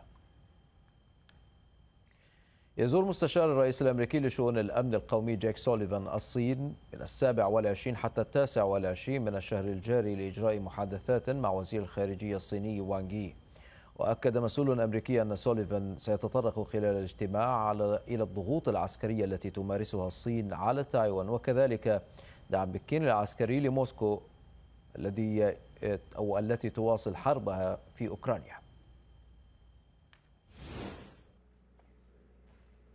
[SPEAKER 1] يزور مستشار الرئيس الأمريكي لشؤون الأمن القومي جاك سوليفان الصين من السابع والعشرين حتى التاسع والعشرين من الشهر الجاري لإجراء محادثات مع وزير الخارجية الصيني وانجي وأكد مسؤول أمريكي أن سوليفان سيتطرق خلال الاجتماع على إلى الضغوط العسكرية التي تمارسها الصين على تايوان وكذلك دعم بكين العسكري لموسكو الذي أو التي تواصل حربها في أوكرانيا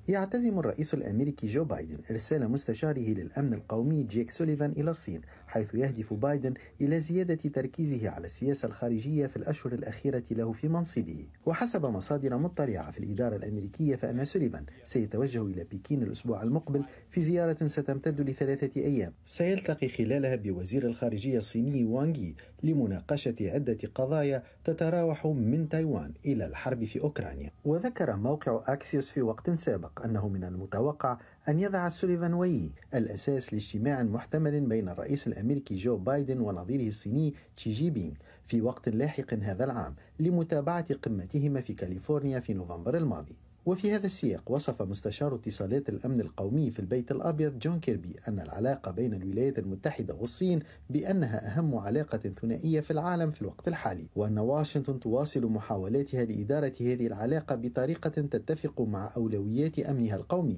[SPEAKER 3] يعتزم الرئيس الامريكي جو بايدن ارسال مستشاره للامن القومي جيك سوليفان الى الصين، حيث يهدف بايدن الى زياده تركيزه على السياسه الخارجيه في الاشهر الاخيره له في منصبه، وحسب مصادر مطلعه في الاداره الامريكيه فان سوليفان سيتوجه الى بكين الاسبوع المقبل في زياره ستمتد لثلاثه ايام، سيلتقي خلالها بوزير الخارجيه الصيني وانغ يي لمناقشة عدة قضايا تتراوح من تايوان إلى الحرب في أوكرانيا وذكر موقع أكسيوس في وقت سابق أنه من المتوقع أن يضع سوليفان وي الأساس لاجتماع محتمل بين الرئيس الأمريكي جو بايدن ونظيره الصيني تشي جي بينغ في وقت لاحق هذا العام لمتابعة قمتهما في كاليفورنيا في نوفمبر الماضي وفي هذا السياق وصف مستشار اتصالات الأمن القومي في البيت الأبيض جون كيربي أن العلاقة بين الولايات المتحدة والصين بأنها أهم علاقة ثنائية في العالم في الوقت الحالي وأن واشنطن تواصل محاولاتها لإدارة هذه العلاقة بطريقة تتفق مع أولويات أمنها القومي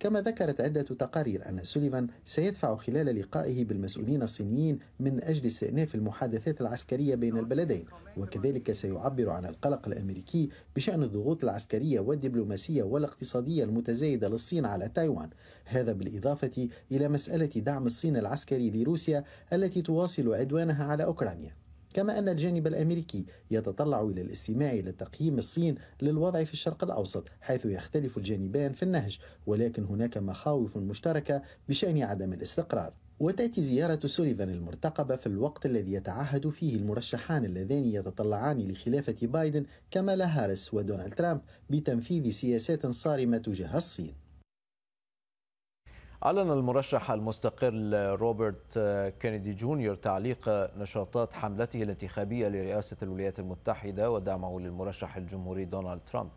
[SPEAKER 3] كما ذكرت عدة تقارير أن سوليفان سيدفع خلال لقائه بالمسؤولين الصينيين من أجل استئناف المحادثات العسكرية بين البلدين وكذلك سيعبر عن القلق الأمريكي بشأن الضغوط العسكرية والدبلوماسية والاقتصادية المتزايدة للصين على تايوان هذا بالإضافة إلى مسألة دعم الصين العسكري لروسيا التي تواصل عدوانها على أوكرانيا كما أن الجانب الأمريكي يتطلع إلى الاستماع إلى تقييم الصين للوضع في الشرق الأوسط حيث يختلف الجانبان في النهج ولكن هناك مخاوف مشتركة بشأن عدم الاستقرار وتأتي زيارة سوليفان المرتقبة في الوقت الذي يتعهد فيه المرشحان اللذان يتطلعان لخلافة بايدن كمالا هاريس ودونالد ترامب بتنفيذ سياسات صارمة تجاه الصين
[SPEAKER 1] أعلن المرشح المستقل روبرت كينيدي جونيور تعليق نشاطات حملته الانتخابية لرئاسة الولايات المتحدة ودعمه للمرشح الجمهوري دونالد ترامب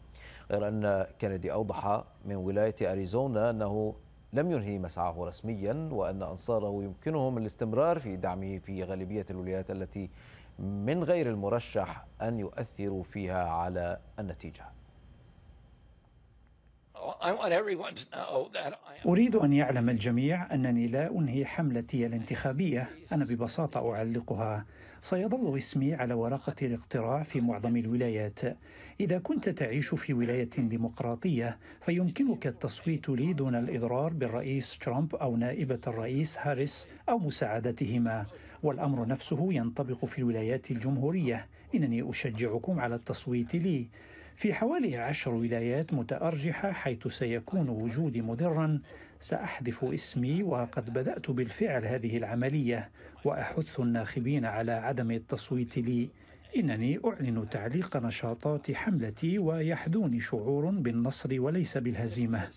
[SPEAKER 1] غير أن كينيدي أوضح من ولاية أريزونا أنه لم ينهي مسعاه رسميا وأن أنصاره يمكنهم الاستمرار في دعمه في غالبية الولايات التي من غير المرشح أن يؤثروا فيها على النتيجة أريد أن
[SPEAKER 10] يعلم الجميع أنني لا أنهي حملتي الانتخابية أنا ببساطة أعلقها سيظل اسمي على ورقة الاقتراع في معظم الولايات إذا كنت تعيش في ولاية ديمقراطية فيمكنك التصويت لي دون الإضرار بالرئيس ترامب أو نائبة الرئيس هاريس أو مساعدتهما والأمر نفسه ينطبق في الولايات الجمهورية إنني أشجعكم على التصويت لي في حوالي عشر ولايات متأرجحة حيث سيكون وجودي مدرا سأحذف اسمي وقد بدأت بالفعل هذه العملية وأحث الناخبين على عدم التصويت لي إنني أعلن تعليق نشاطات حملتي ويحدوني شعور بالنصر وليس بالهزيمة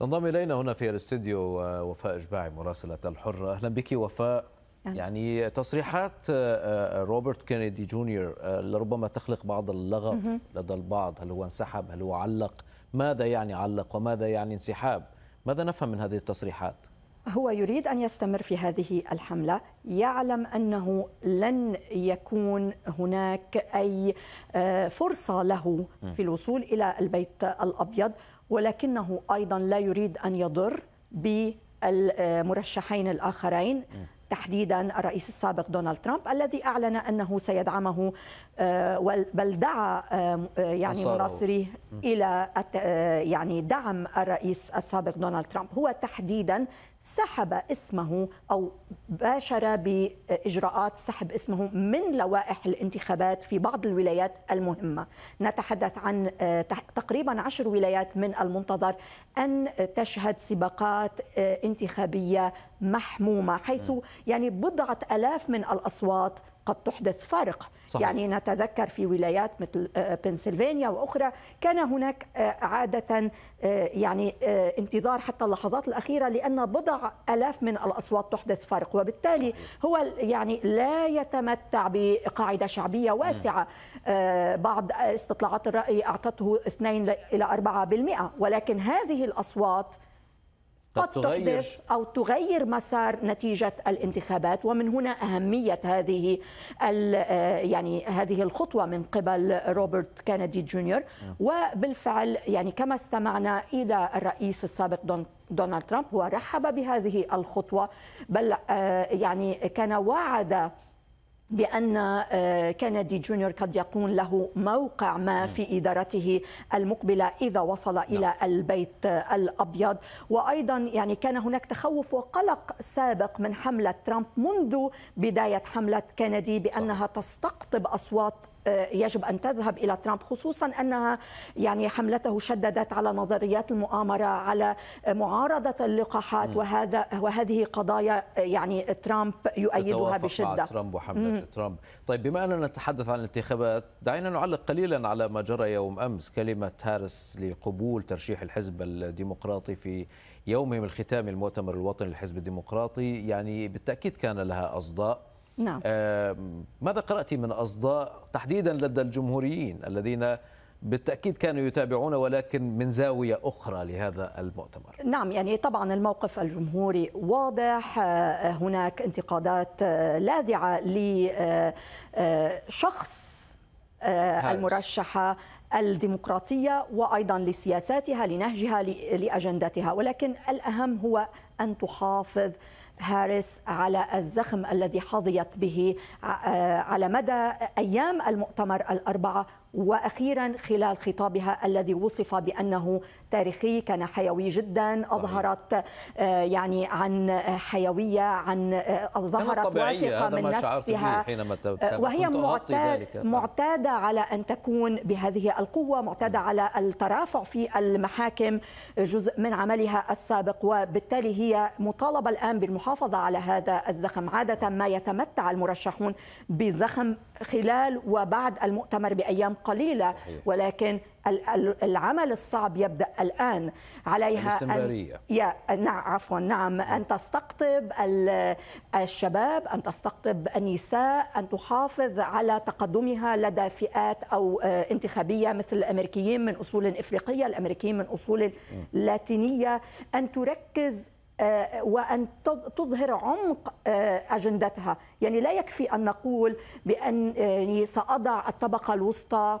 [SPEAKER 1] تنضم إلينا هنا في الاستديو آه، وفاء إجباعي مراسلة الحرة أهلا بك وفاء نعم. يعني تصريحات آه، آه، روبرت كينيدي جونيور آه، لربما تخلق بعض اللغط لدى البعض هل هو انسحب هل هو علق ماذا يعني علق وماذا يعني انسحاب ماذا نفهم من هذه التصريحات
[SPEAKER 11] هو يريد ان يستمر في هذه الحمله يعلم انه لن يكون هناك اي فرصه له في الوصول الى البيت الابيض ولكنه ايضا لا يريد ان يضر بالمرشحين الاخرين تحديدا الرئيس السابق دونالد ترامب الذي اعلن انه سيدعمه آه، بل دعا آه، يعني مناصريه الى آه، يعني دعم الرئيس السابق دونالد ترامب هو تحديدا سحب اسمه او باشر باجراءات سحب اسمه من لوائح الانتخابات في بعض الولايات المهمه، نتحدث عن آه، تقريبا عشر ولايات من المنتظر ان تشهد سباقات آه، انتخابيه محمومه حيث يعني بضعه الاف من الاصوات قد تحدث فارق صحيح. يعني نتذكر في ولايات مثل آه، بنسلفانيا وأخرى كان هناك آه، عادة آه، يعني انتظار حتى اللحظات الأخيرة لأن بضع ألاف من الأصوات تحدث فارق وبالتالي هو يعني لا يتمتع بقاعدة شعبية واسعة بعض استطلاعات الرأي أعطته 2 إلى 4% ولكن هذه الأصوات قد تغير. تحدث أو تغير مسار نتيجة الانتخابات ومن هنا أهمية هذه آه، يعني هذه الخطوة من قبل روبرت كندي جونيور نعم. وبالفعل يعني كما استمعنا إلى الرئيس السابق دونالد ترامب هو رحب بهذه الخطوة بل آه، يعني كان وعد بأن آه، كندي جونيور قد يكون له موقع ما في إدارته المقبلة إذا وصل إلى نعم. البيت آه، الأبيض وأيضا يعني كان هناك تخوف وقلق سابق من حملة ترامب منذ بداية حملة كندي بأنها تستقطب أصوات آه، يجب ان تذهب الى ترامب خصوصا انها يعني حملته شددت على نظريات المؤامره على معارضه اللقاحات وهذا وهذه قضايا آه، يعني ترامب يؤيدها بشده مع ترامب وحمله
[SPEAKER 1] ترامب طيب بما اننا نتحدث عن الانتخابات دعينا نعلق قليلا على ما جرى يوم امس كلمه هارس لقبول ترشيح الحزب الديمقراطي في يومهم الختامي المؤتمر الوطني للحزب الديمقراطي يعني بالتاكيد كان لها اصداء نعم. ماذا قرأت من أصداء تحديدا لدى الجمهوريين الذين بالتأكيد كانوا يتابعون ولكن من زاوية أخرى لهذا المؤتمر
[SPEAKER 11] نعم يعني طبعا الموقف الجمهوري واضح آه، هناك انتقادات آه، لاذعة لشخص آه، المرشحة الديمقراطية وأيضا لسياساتها لنهجها لأجندتها ولكن الأهم هو أن تحافظ هاريس على الزخم الذي حظيت به آه، آه، على مدى أيام المؤتمر الأربعة وأخيرا خلال خطابها الذي وصف بأنه تاريخي كان حيوي جدا اظهرت آه، يعني عن آه، حيويه عن آه، ظهرت واثقه من نفسها حينما وهي معتاد نعم. معتاده على ان تكون بهذه القوه معتاده نعم. على الترافع في المحاكم جزء من عملها السابق وبالتالي هي مطالبه الان بالمحافظه على هذا الزخم عاده ما يتمتع المرشحون بزخم خلال وبعد المؤتمر بايام قليله ولكن العمل الصعب يبدا الان عليها الاستمراريه يا نعم عفوا نعم ان تستقطب الشباب ان تستقطب النساء ان تحافظ على تقدمها لدى فئات او آه، انتخابيه مثل الامريكيين من اصول افريقيه الامريكيين من اصول لاتينيه ان تركز آه، وأن تظهر عمق آه، أجندتها يعني لا يكفي أن نقول بأني سأضع الطبقة الوسطى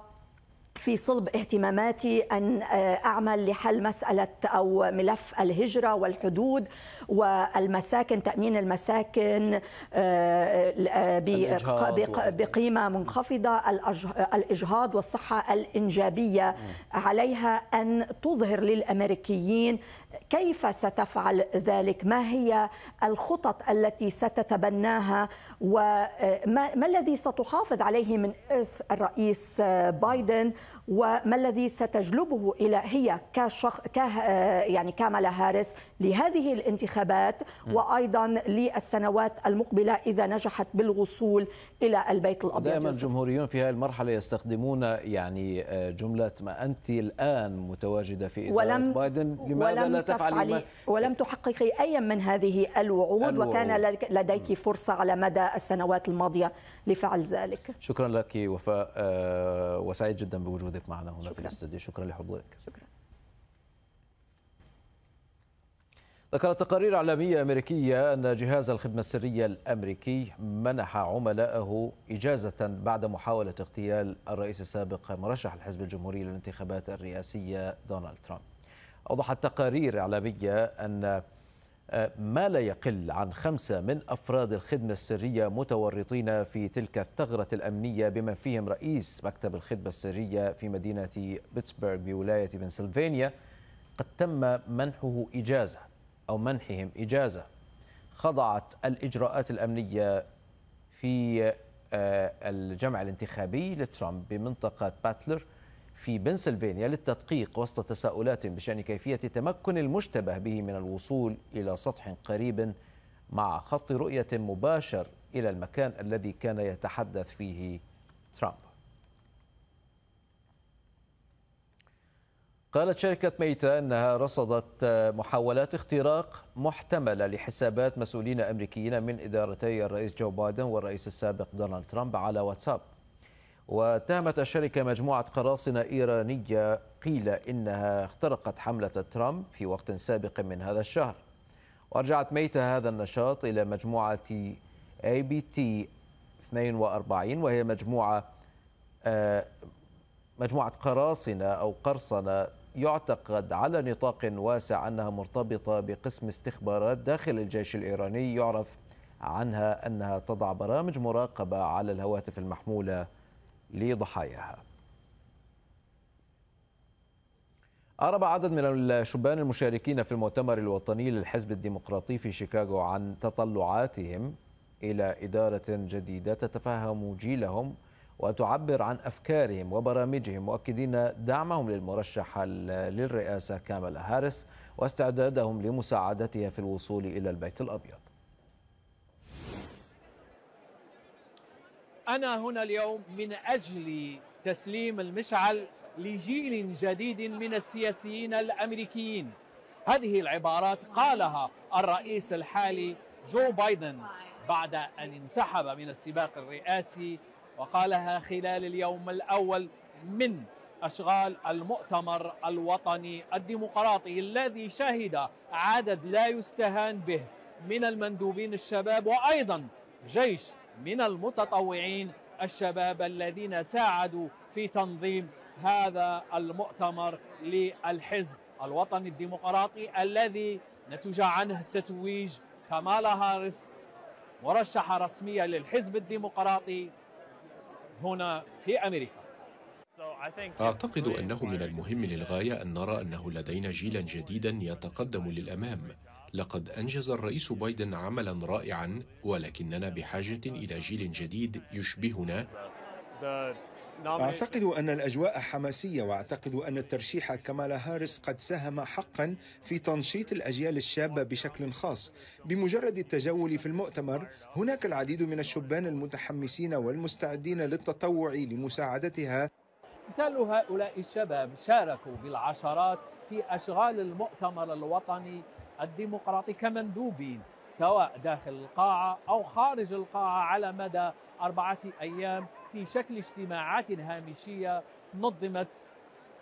[SPEAKER 11] في صلب اهتماماتي أن آه، أعمل لحل مسألة أو ملف الهجرة والحدود والمساكن تأمين المساكن آه، آه، بقيمة منخفضة الإجهاض والصحة الإنجابية عليها أن تظهر للأمريكيين كيف ستفعل ذلك ما هي الخطط التي ستتبناها وما آه، الذي ستحافظ عليه من إرث الرئيس آه، بايدن وما الذي ستجلبه الى هي كشخ ك آه، يعني كامالا هاريس لهذه الانتخابات وايضا للسنوات المقبله اذا نجحت بالوصول الى البيت الابيض دائما
[SPEAKER 1] الجمهوريون في هذه المرحله يستخدمون يعني جمله ما انت الان متواجده في اداره ولم بايدن لماذا ولم لا تفعلي
[SPEAKER 11] ولم تحققي اي من هذه الوعود, الوعود. وكان لديك فرصه على مدى السنوات الماضية لفعل ذلك
[SPEAKER 1] شكرا لك وفاء آه، وسعيد جدا بوجودك معنا هنا شكرا. في الاستوديو شكرا لحضورك شكرا ذكرت تقارير إعلامية أمريكية أن جهاز الخدمة السرية الأمريكي منح عملائه إجازة بعد محاولة اغتيال الرئيس السابق مرشح الحزب الجمهوري للانتخابات الرئاسية دونالد ترامب أوضحت تقارير إعلامية أن ما لا يقل عن خمسة من أفراد الخدمة السرية متورطين في تلك الثغرة الأمنية بما فيهم رئيس مكتب الخدمة السرية في مدينة بيتسبرغ بولاية بنسلفانيا قد تم منحه إجازة أو منحهم إجازة خضعت الإجراءات الأمنية في آه، الجمع الانتخابي لترامب بمنطقة باتلر في بنسلفانيا للتدقيق وسط تساؤلات بشأن كيفية تمكن المشتبه به من الوصول إلى سطح قريب مع خط رؤية مباشر إلى المكان الذي كان يتحدث فيه ترامب قالت شركة ميتا أنها رصدت محاولات اختراق محتملة لحسابات مسؤولين أمريكيين من إدارتي الرئيس جو بايدن والرئيس السابق دونالد ترامب على واتساب واتهمت الشركة مجموعة قراصنة إيرانية قيل إنها اخترقت حملة ترامب في وقت سابق من هذا الشهر وأرجعت ميتة هذا النشاط إلى مجموعة اي بي تي 42 وهي مجموعة آه، مجموعة قراصنة أو قرصنة يعتقد على نطاق واسع أنها مرتبطة بقسم استخبارات داخل الجيش الإيراني يعرف عنها أنها تضع برامج مراقبة على الهواتف المحمولة لضحاياها أعرب عدد من الشبان المشاركين في المؤتمر الوطني للحزب الديمقراطي في شيكاغو عن تطلعاتهم إلى إدارة جديدة تتفهم جيلهم وتعبر عن أفكارهم وبرامجهم مؤكدين دعمهم للمرشحة للرئاسة كامل هاريس واستعدادهم لمساعدتها في الوصول إلى البيت الأبيض
[SPEAKER 8] أنا هنا اليوم من أجل تسليم المشعل لجيل جديد من السياسيين الأمريكيين هذه العبارات قالها الرئيس الحالي جو بايدن بعد أن انسحب من السباق الرئاسي وقالها خلال اليوم الأول من أشغال المؤتمر الوطني الديمقراطي الذي شهد عدد لا يستهان به من المندوبين الشباب وأيضا جيش من المتطوعين الشباب الذين ساعدوا في تنظيم هذا المؤتمر للحزب الوطني الديمقراطي الذي نتج عنه تتويج كمالا هارس مرشحة رسمية للحزب الديمقراطي هنا في أمريكا
[SPEAKER 4] أعتقد أنه من المهم للغاية أن نرى أنه لدينا جيلا جديدا يتقدم للأمام لقد أنجز الرئيس بايدن عملا رائعا ولكننا بحاجة إلى جيل جديد يشبهنا أعتقد أن الأجواء حماسية وأعتقد أن الترشيح كمالا هارس قد ساهم حقا في تنشيط الأجيال الشابة بشكل خاص بمجرد التجول في المؤتمر هناك العديد من الشبان المتحمسين والمستعدين للتطوع لمساعدتها
[SPEAKER 8] مثال هؤلاء الشباب شاركوا بالعشرات في أشغال المؤتمر الوطني الديمقراطي كمندوبين سواء داخل القاعة أو خارج القاعة على مدى أربعة أيام في شكل اجتماعات هامشية نظمت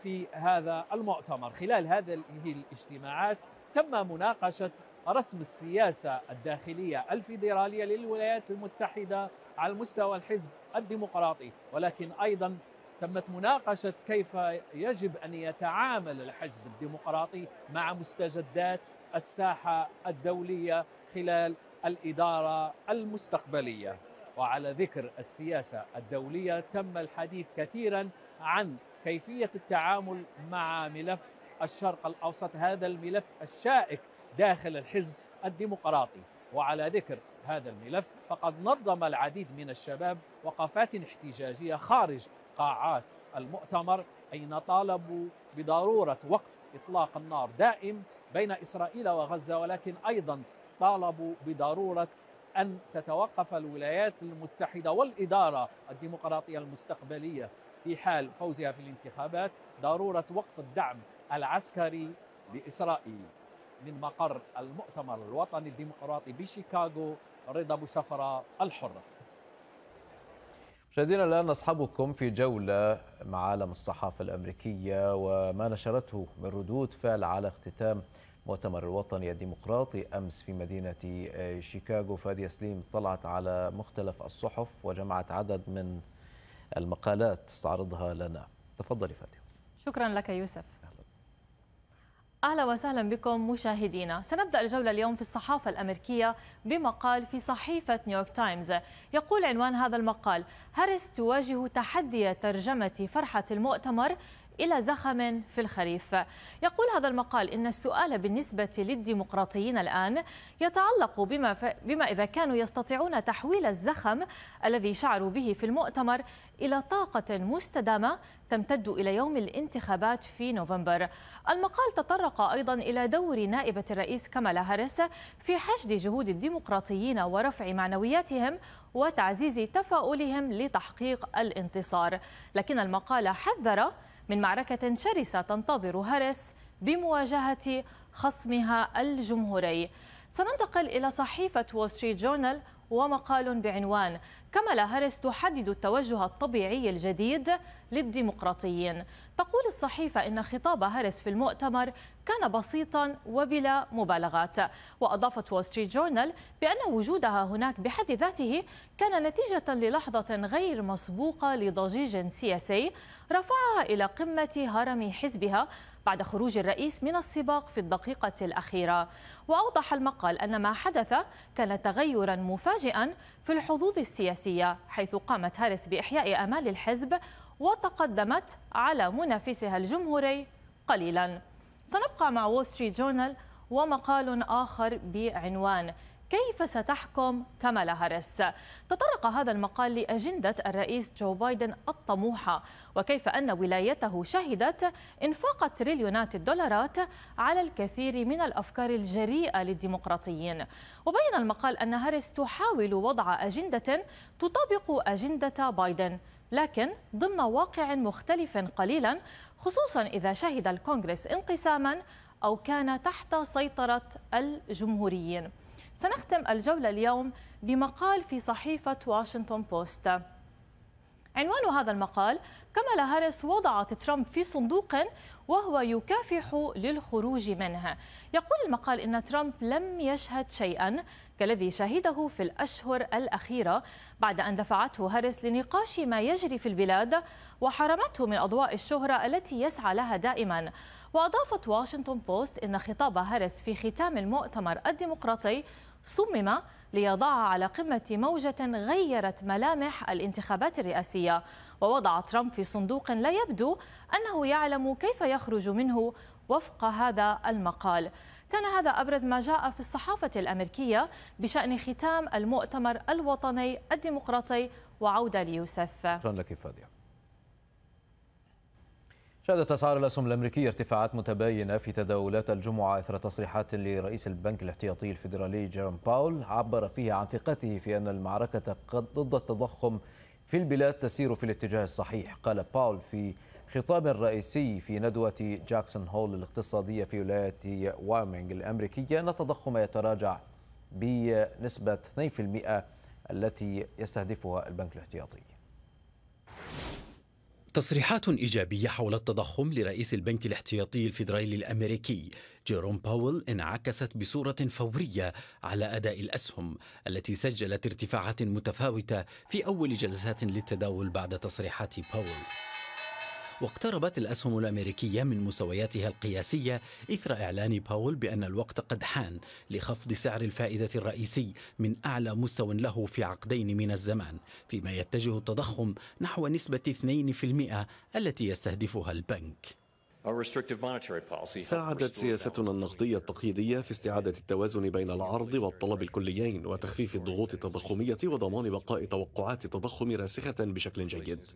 [SPEAKER 8] في هذا المؤتمر خلال هذه الاجتماعات تم مناقشة رسم السياسة الداخلية الفيدرالية للولايات المتحدة على مستوى الحزب الديمقراطي ولكن أيضا تمت مناقشة كيف يجب أن يتعامل الحزب الديمقراطي مع مستجدات الساحه الدوليه خلال الاداره المستقبليه وعلى ذكر السياسه الدوليه تم الحديث كثيرا عن كيفيه التعامل مع ملف الشرق الاوسط هذا الملف الشائك داخل الحزب الديمقراطي وعلى ذكر هذا الملف فقد نظم العديد من الشباب وقفات احتجاجيه خارج قاعات المؤتمر اين طالبوا بضروره وقف اطلاق النار دائم بين إسرائيل وغزة ولكن أيضا طالبوا بضرورة أن تتوقف الولايات المتحدة والإدارة الديمقراطية المستقبلية في حال فوزها في الانتخابات ضرورة وقف الدعم العسكري لإسرائيل من مقر المؤتمر الوطني الديمقراطي بشيكاغو رضا بشفرة الحرة
[SPEAKER 1] مشاهدينا الآن نصحبكم في جولة مع عالم الصحافة الأمريكية وما نشرته من ردود فعل على اختتام مؤتمر الوطني الديمقراطي أمس في مدينة شيكاغو فادي سليم طلعت على مختلف الصحف وجمعت عدد من المقالات تستعرضها لنا تفضلي فادي
[SPEAKER 12] شكرا لك يوسف أهلا وسهلا بكم مشاهدينا سنبدأ الجولة اليوم في الصحافة الأمريكية بمقال في صحيفة نيويورك تايمز يقول عنوان هذا المقال هاريس تواجه تحدي ترجمة فرحة المؤتمر إلى زخم في الخريف يقول هذا المقال إن السؤال بالنسبة للديمقراطيين الآن يتعلق بما, ف... بما إذا كانوا يستطيعون تحويل الزخم الذي شعروا به في المؤتمر إلى طاقة مستدامة تمتد إلى يوم الانتخابات في نوفمبر المقال تطرق أيضا إلى دور نائبة الرئيس كمالا هاريس في حشد جهود الديمقراطيين ورفع معنوياتهم وتعزيز تفاؤلهم لتحقيق الانتصار لكن المقال حذر من معركة شرسة تنتظر هارس بمواجهة خصمها الجمهوري سننتقل إلى صحيفة وول ستريت جورنال ومقال بعنوان كمالا هاريس تحدد التوجه الطبيعي الجديد للديمقراطيين تقول الصحيفة إن خطاب هاريس في المؤتمر كان بسيطا وبلا مبالغات وأضافت وول ستريت جورنال بأن وجودها هناك بحد ذاته كان نتيجة للحظة غير مسبوقة لضجيج سياسي رفعها إلى قمة هرم حزبها بعد خروج الرئيس من السباق في الدقيقة الأخيرة وأوضح المقال أن ما حدث كان تغيرا مفاجئا في الحظوظ السياسية حيث قامت هاريس بإحياء آمال الحزب وتقدمت على منافسها الجمهوري قليلا سنبقى مع وول ستريت جورنال ومقال آخر بعنوان كيف ستحكم كامالا هاريس؟ تطرق هذا المقال لأجندة الرئيس جو بايدن الطموحة وكيف أن ولايته شهدت إنفاق تريليونات الدولارات على الكثير من الأفكار الجريئة للديمقراطيين وبين المقال أن هاريس تحاول وضع أجندة تطابق أجندة بايدن لكن ضمن واقع مختلف قليلا خصوصا إذا شهد الكونغرس انقساما أو كان تحت سيطرة الجمهوريين سنختم الجولة اليوم بمقال في صحيفة واشنطن بوست عنوان هذا المقال كمال هاريس وضعت ترامب في صندوق وهو يكافح للخروج منه يقول المقال إن ترامب لم يشهد شيئا كالذي شهده في الأشهر الأخيرة بعد أن دفعته هاريس لنقاش ما يجري في البلاد وحرمته من أضواء الشهرة التي يسعى لها دائما وأضافت واشنطن بوست أن خطاب هاريس في ختام المؤتمر الديمقراطي صمم ليضع على قمة موجة غيرت ملامح الانتخابات الرئاسية ووضع ترامب في صندوق لا يبدو أنه يعلم كيف يخرج منه وفق هذا المقال كان هذا أبرز ما جاء في الصحافة الأمريكية بشأن ختام المؤتمر الوطني الديمقراطي وعودة ليوسف شكرا
[SPEAKER 1] لك فاديا شهدت أسعار الأسهم الأمريكية ارتفاعات متباينة في تداولات الجمعة إثر تصريحات لرئيس البنك الاحتياطي الفيدرالي جيرم باول عبر فيها عن ثقته في أن المعركة ضد التضخم في البلاد تسير في الاتجاه الصحيح قال باول في خطاب رئيسي في ندوة جاكسون هول الاقتصادية في ولاية وايمنج الأمريكية أن التضخم يتراجع بنسبة 2% التي يستهدفها البنك الاحتياطي تصريحات إيجابية حول
[SPEAKER 10] التضخم لرئيس البنك الاحتياطي الفيدرالي الأمريكي جيروم باول انعكست بصورة فورية على أداء الأسهم التي سجلت ارتفاعات متفاوتة في أول جلسات للتداول بعد تصريحات باول واقتربت الأسهم الأمريكية من مستوياتها القياسية إثر إعلان باول بأن الوقت قد حان لخفض سعر الفائدة الرئيسي من أعلى مستوى له في عقدين من الزمان فيما يتجه التضخم نحو نسبة 2% التي يستهدفها البنك
[SPEAKER 4] ساعدت سياستنا النقدية التقييدية في استعادة
[SPEAKER 10] التوازن بين العرض والطلب الكليين وتخفيف الضغوط التضخمية وضمان بقاء توقعات التضخم راسخة بشكل جيد.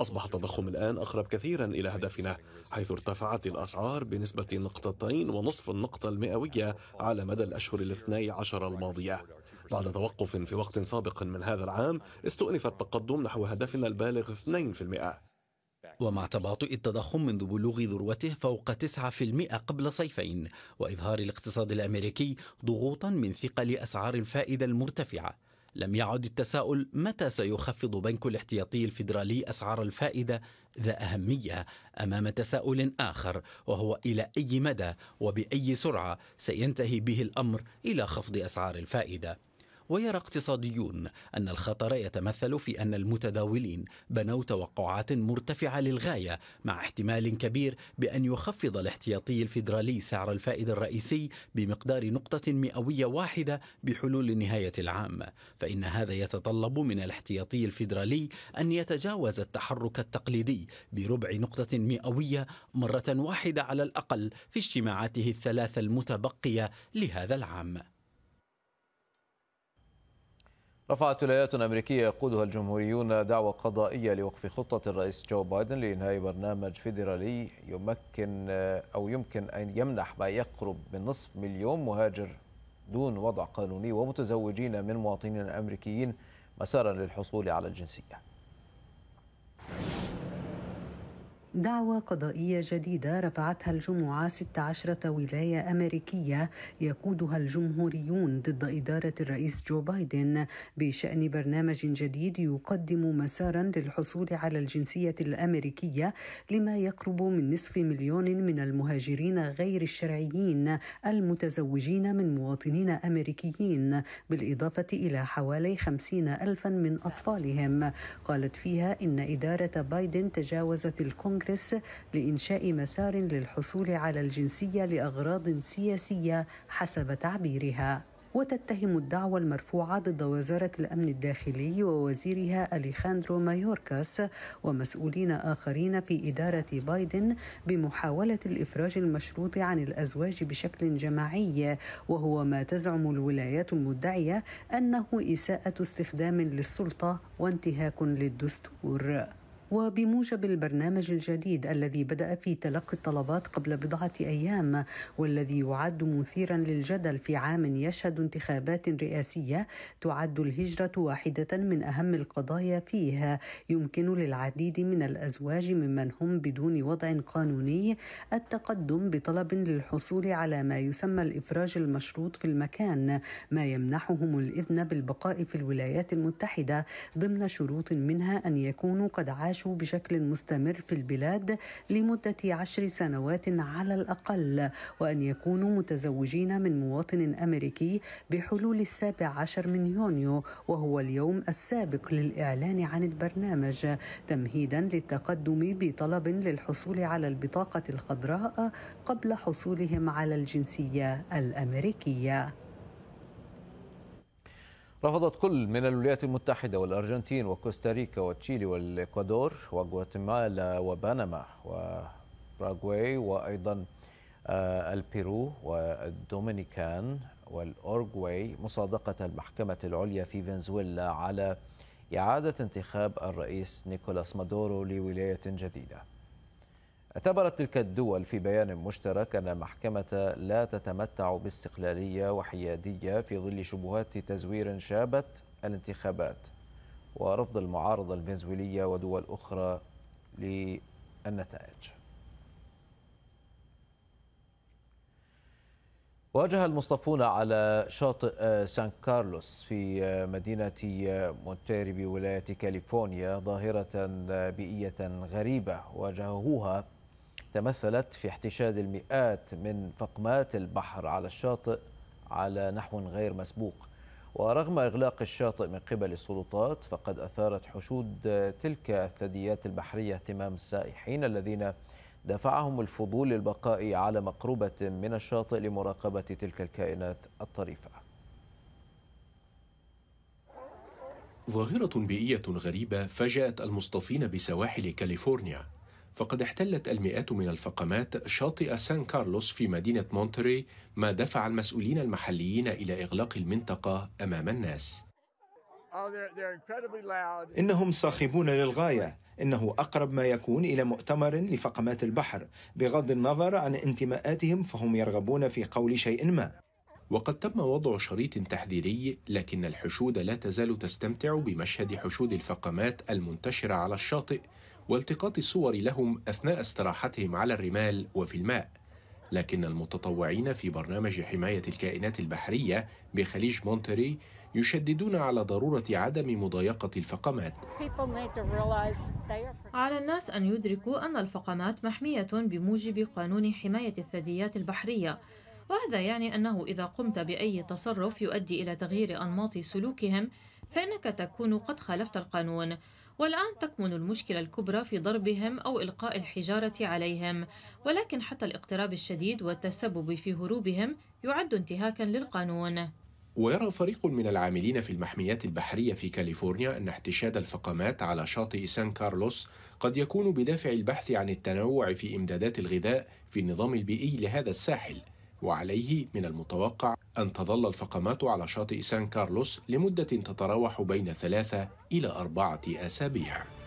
[SPEAKER 10] أصبح التضخم الآن أقرب كثيرا إلى هدفنا، حيث ارتفعت الأسعار بنسبة نقطتين ونصف النقطة المئوية على مدى الأشهر الاثني عشر الماضية. بعد توقف في وقت سابق من هذا العام، استؤنف التقدم نحو هدفنا البالغ 2%. ومع تباطؤ التضخم منذ بلوغ ذروته فوق 9% قبل صيفين وإظهار الاقتصاد الأمريكي ضغوطا من ثقل أسعار الفائدة المرتفعة لم يعد التساؤل متى سيخفض بنك الاحتياطي الفيدرالي أسعار الفائدة ذا أهمية أمام تساؤل آخر وهو إلى أي مدى وبأي سرعة سينتهي به الأمر إلى خفض أسعار الفائدة ويرى اقتصاديون أن الخطر يتمثل في أن المتداولين بنوا توقعات مرتفعة للغاية مع احتمال كبير بأن يخفض الاحتياطي الفيدرالي سعر الفائدة الرئيسي بمقدار نقطة مئوية واحدة بحلول نهاية العام فإن هذا يتطلب من الاحتياطي الفيدرالي أن يتجاوز التحرك التقليدي بربع نقطة مئوية مرة واحدة على الأقل في اجتماعاته الثلاثة المتبقية لهذا العام
[SPEAKER 1] رفعت ولايات أمريكية يقودها الجمهوريون دعوة قضائية لوقف خطة الرئيس جو بايدن لإنهاء برنامج فيدرالي يمكن أو يمكن أن يمنح ما يقرب من نصف مليون مهاجر دون وضع قانوني ومتزوجين من مواطنين أمريكيين مسارا للحصول على الجنسية.
[SPEAKER 7] دعوى قضائية جديدة رفعتها الجمعة 16 ولاية أمريكية يقودها الجمهوريون ضد إدارة الرئيس جو بايدن بشأن برنامج جديد يقدم مسارا للحصول على الجنسية الأمريكية لما يقرب من نصف مليون من المهاجرين غير الشرعيين المتزوجين من مواطنين أمريكيين بالإضافة إلى حوالي 50 ألفا من أطفالهم قالت فيها إن إدارة بايدن تجاوزت الكونغرس الكونغرس لإنشاء مسار للحصول على الجنسية لأغراض سياسية حسب تعبيرها وتتهم الدعوى المرفوعة ضد وزارة الأمن الداخلي ووزيرها أليخاندرو مايوركاس ومسؤولين آخرين في إدارة بايدن بمحاولة الإفراج المشروط عن الأزواج بشكل جماعي وهو ما تزعم الولايات المدعية أنه إساءة استخدام للسلطة وانتهاك للدستور. وبموجب البرنامج الجديد الذي بدأ في تلقي الطلبات قبل بضعة أيام والذي يعد مثيرا للجدل في عام يشهد انتخابات رئاسية تعد الهجرة واحدة من أهم القضايا فيها يمكن للعديد من الأزواج ممن هم بدون وضع قانوني التقدم بطلب للحصول على ما يسمى الإفراج المشروط في المكان ما يمنحهم الإذن بالبقاء في الولايات المتحدة ضمن شروط منها أن يكونوا قد عاشوا يعيشوا بشكل مستمر في البلاد لمدة عشر سنوات على الأقل وأن يكونوا متزوجين من مواطن أمريكي بحلول السابع عشر من يونيو وهو اليوم السابق للإعلان عن البرنامج تمهيدا للتقدم بطلب للحصول على البطاقة الخضراء قبل حصولهم على الجنسية الأمريكية
[SPEAKER 1] رفضت كل من الولايات المتحدة والأرجنتين وكوستاريكا وتشيلي والإكوادور وغواتيمالا وبنما وباراغواي وأيضا آه، البيرو والدومينيكان والأورغواي مصادقة المحكمة العليا في فنزويلا على إعادة انتخاب الرئيس نيكولاس مادورو لولاية جديدة اعتبرت تلك الدول في بيان مشترك أن المحكمة لا تتمتع باستقلالية وحيادية في ظل شبهات تزوير شابت الانتخابات ورفض المعارضة الفنزويلية ودول أخرى للنتائج واجه المصطفون على شاطئ سان كارلوس في مدينة مونتيري بولاية كاليفورنيا ظاهرة بيئية غريبة واجهوها تمثلت في احتشاد المئات من فقمات البحر على الشاطئ على نحو غير مسبوق ورغم إغلاق الشاطئ من قبل السلطات فقد أثارت حشود تلك الثدييات البحرية اهتمام السائحين الذين دفعهم الفضول للبقاء على مقربة من الشاطئ لمراقبة تلك الكائنات
[SPEAKER 4] الطريفة ظاهرة بيئية غريبة فاجأت المصطفين بسواحل كاليفورنيا فقد احتلت المئات من الفقامات شاطئ سان كارلوس في مدينة مونتري ما دفع المسؤولين المحليين إلى إغلاق المنطقة أمام الناس oh, إنهم صاخبون للغاية إنه أقرب ما يكون إلى مؤتمر لفقمات البحر بغض النظر عن انتماءاتهم فهم يرغبون في قول شيء ما وقد تم وضع شريط تحذيري لكن الحشود لا تزال تستمتع بمشهد حشود الفقمات المنتشرة على الشاطئ والتقاط الصور لهم اثناء استراحتهم على الرمال وفي الماء لكن المتطوعين في برنامج حمايه الكائنات البحريه بخليج مونتري يشددون على ضروره عدم مضايقه الفقمات
[SPEAKER 12] على الناس ان يدركوا ان الفقمات محميه بموجب قانون حمايه الثدييات البحريه وهذا يعني انه اذا قمت باي تصرف يؤدي الى تغيير انماط سلوكهم فانك تكون قد خالفت القانون والآن تكمن المشكلة الكبرى في ضربهم أو إلقاء الحجارة عليهم ولكن حتى الاقتراب الشديد والتسبب في هروبهم يعد انتهاكا للقانون
[SPEAKER 4] ويرى فريق من العاملين في المحميات البحرية في كاليفورنيا أن احتشاد الفقامات على شاطئ سان كارلوس قد يكون بدافع البحث عن التنوع في إمدادات الغذاء في النظام البيئي لهذا الساحل وعليه من المتوقع أن تظل الفقمات على شاطئ سان كارلوس لمدة تتراوح بين ثلاثة إلى أربعة أسابيع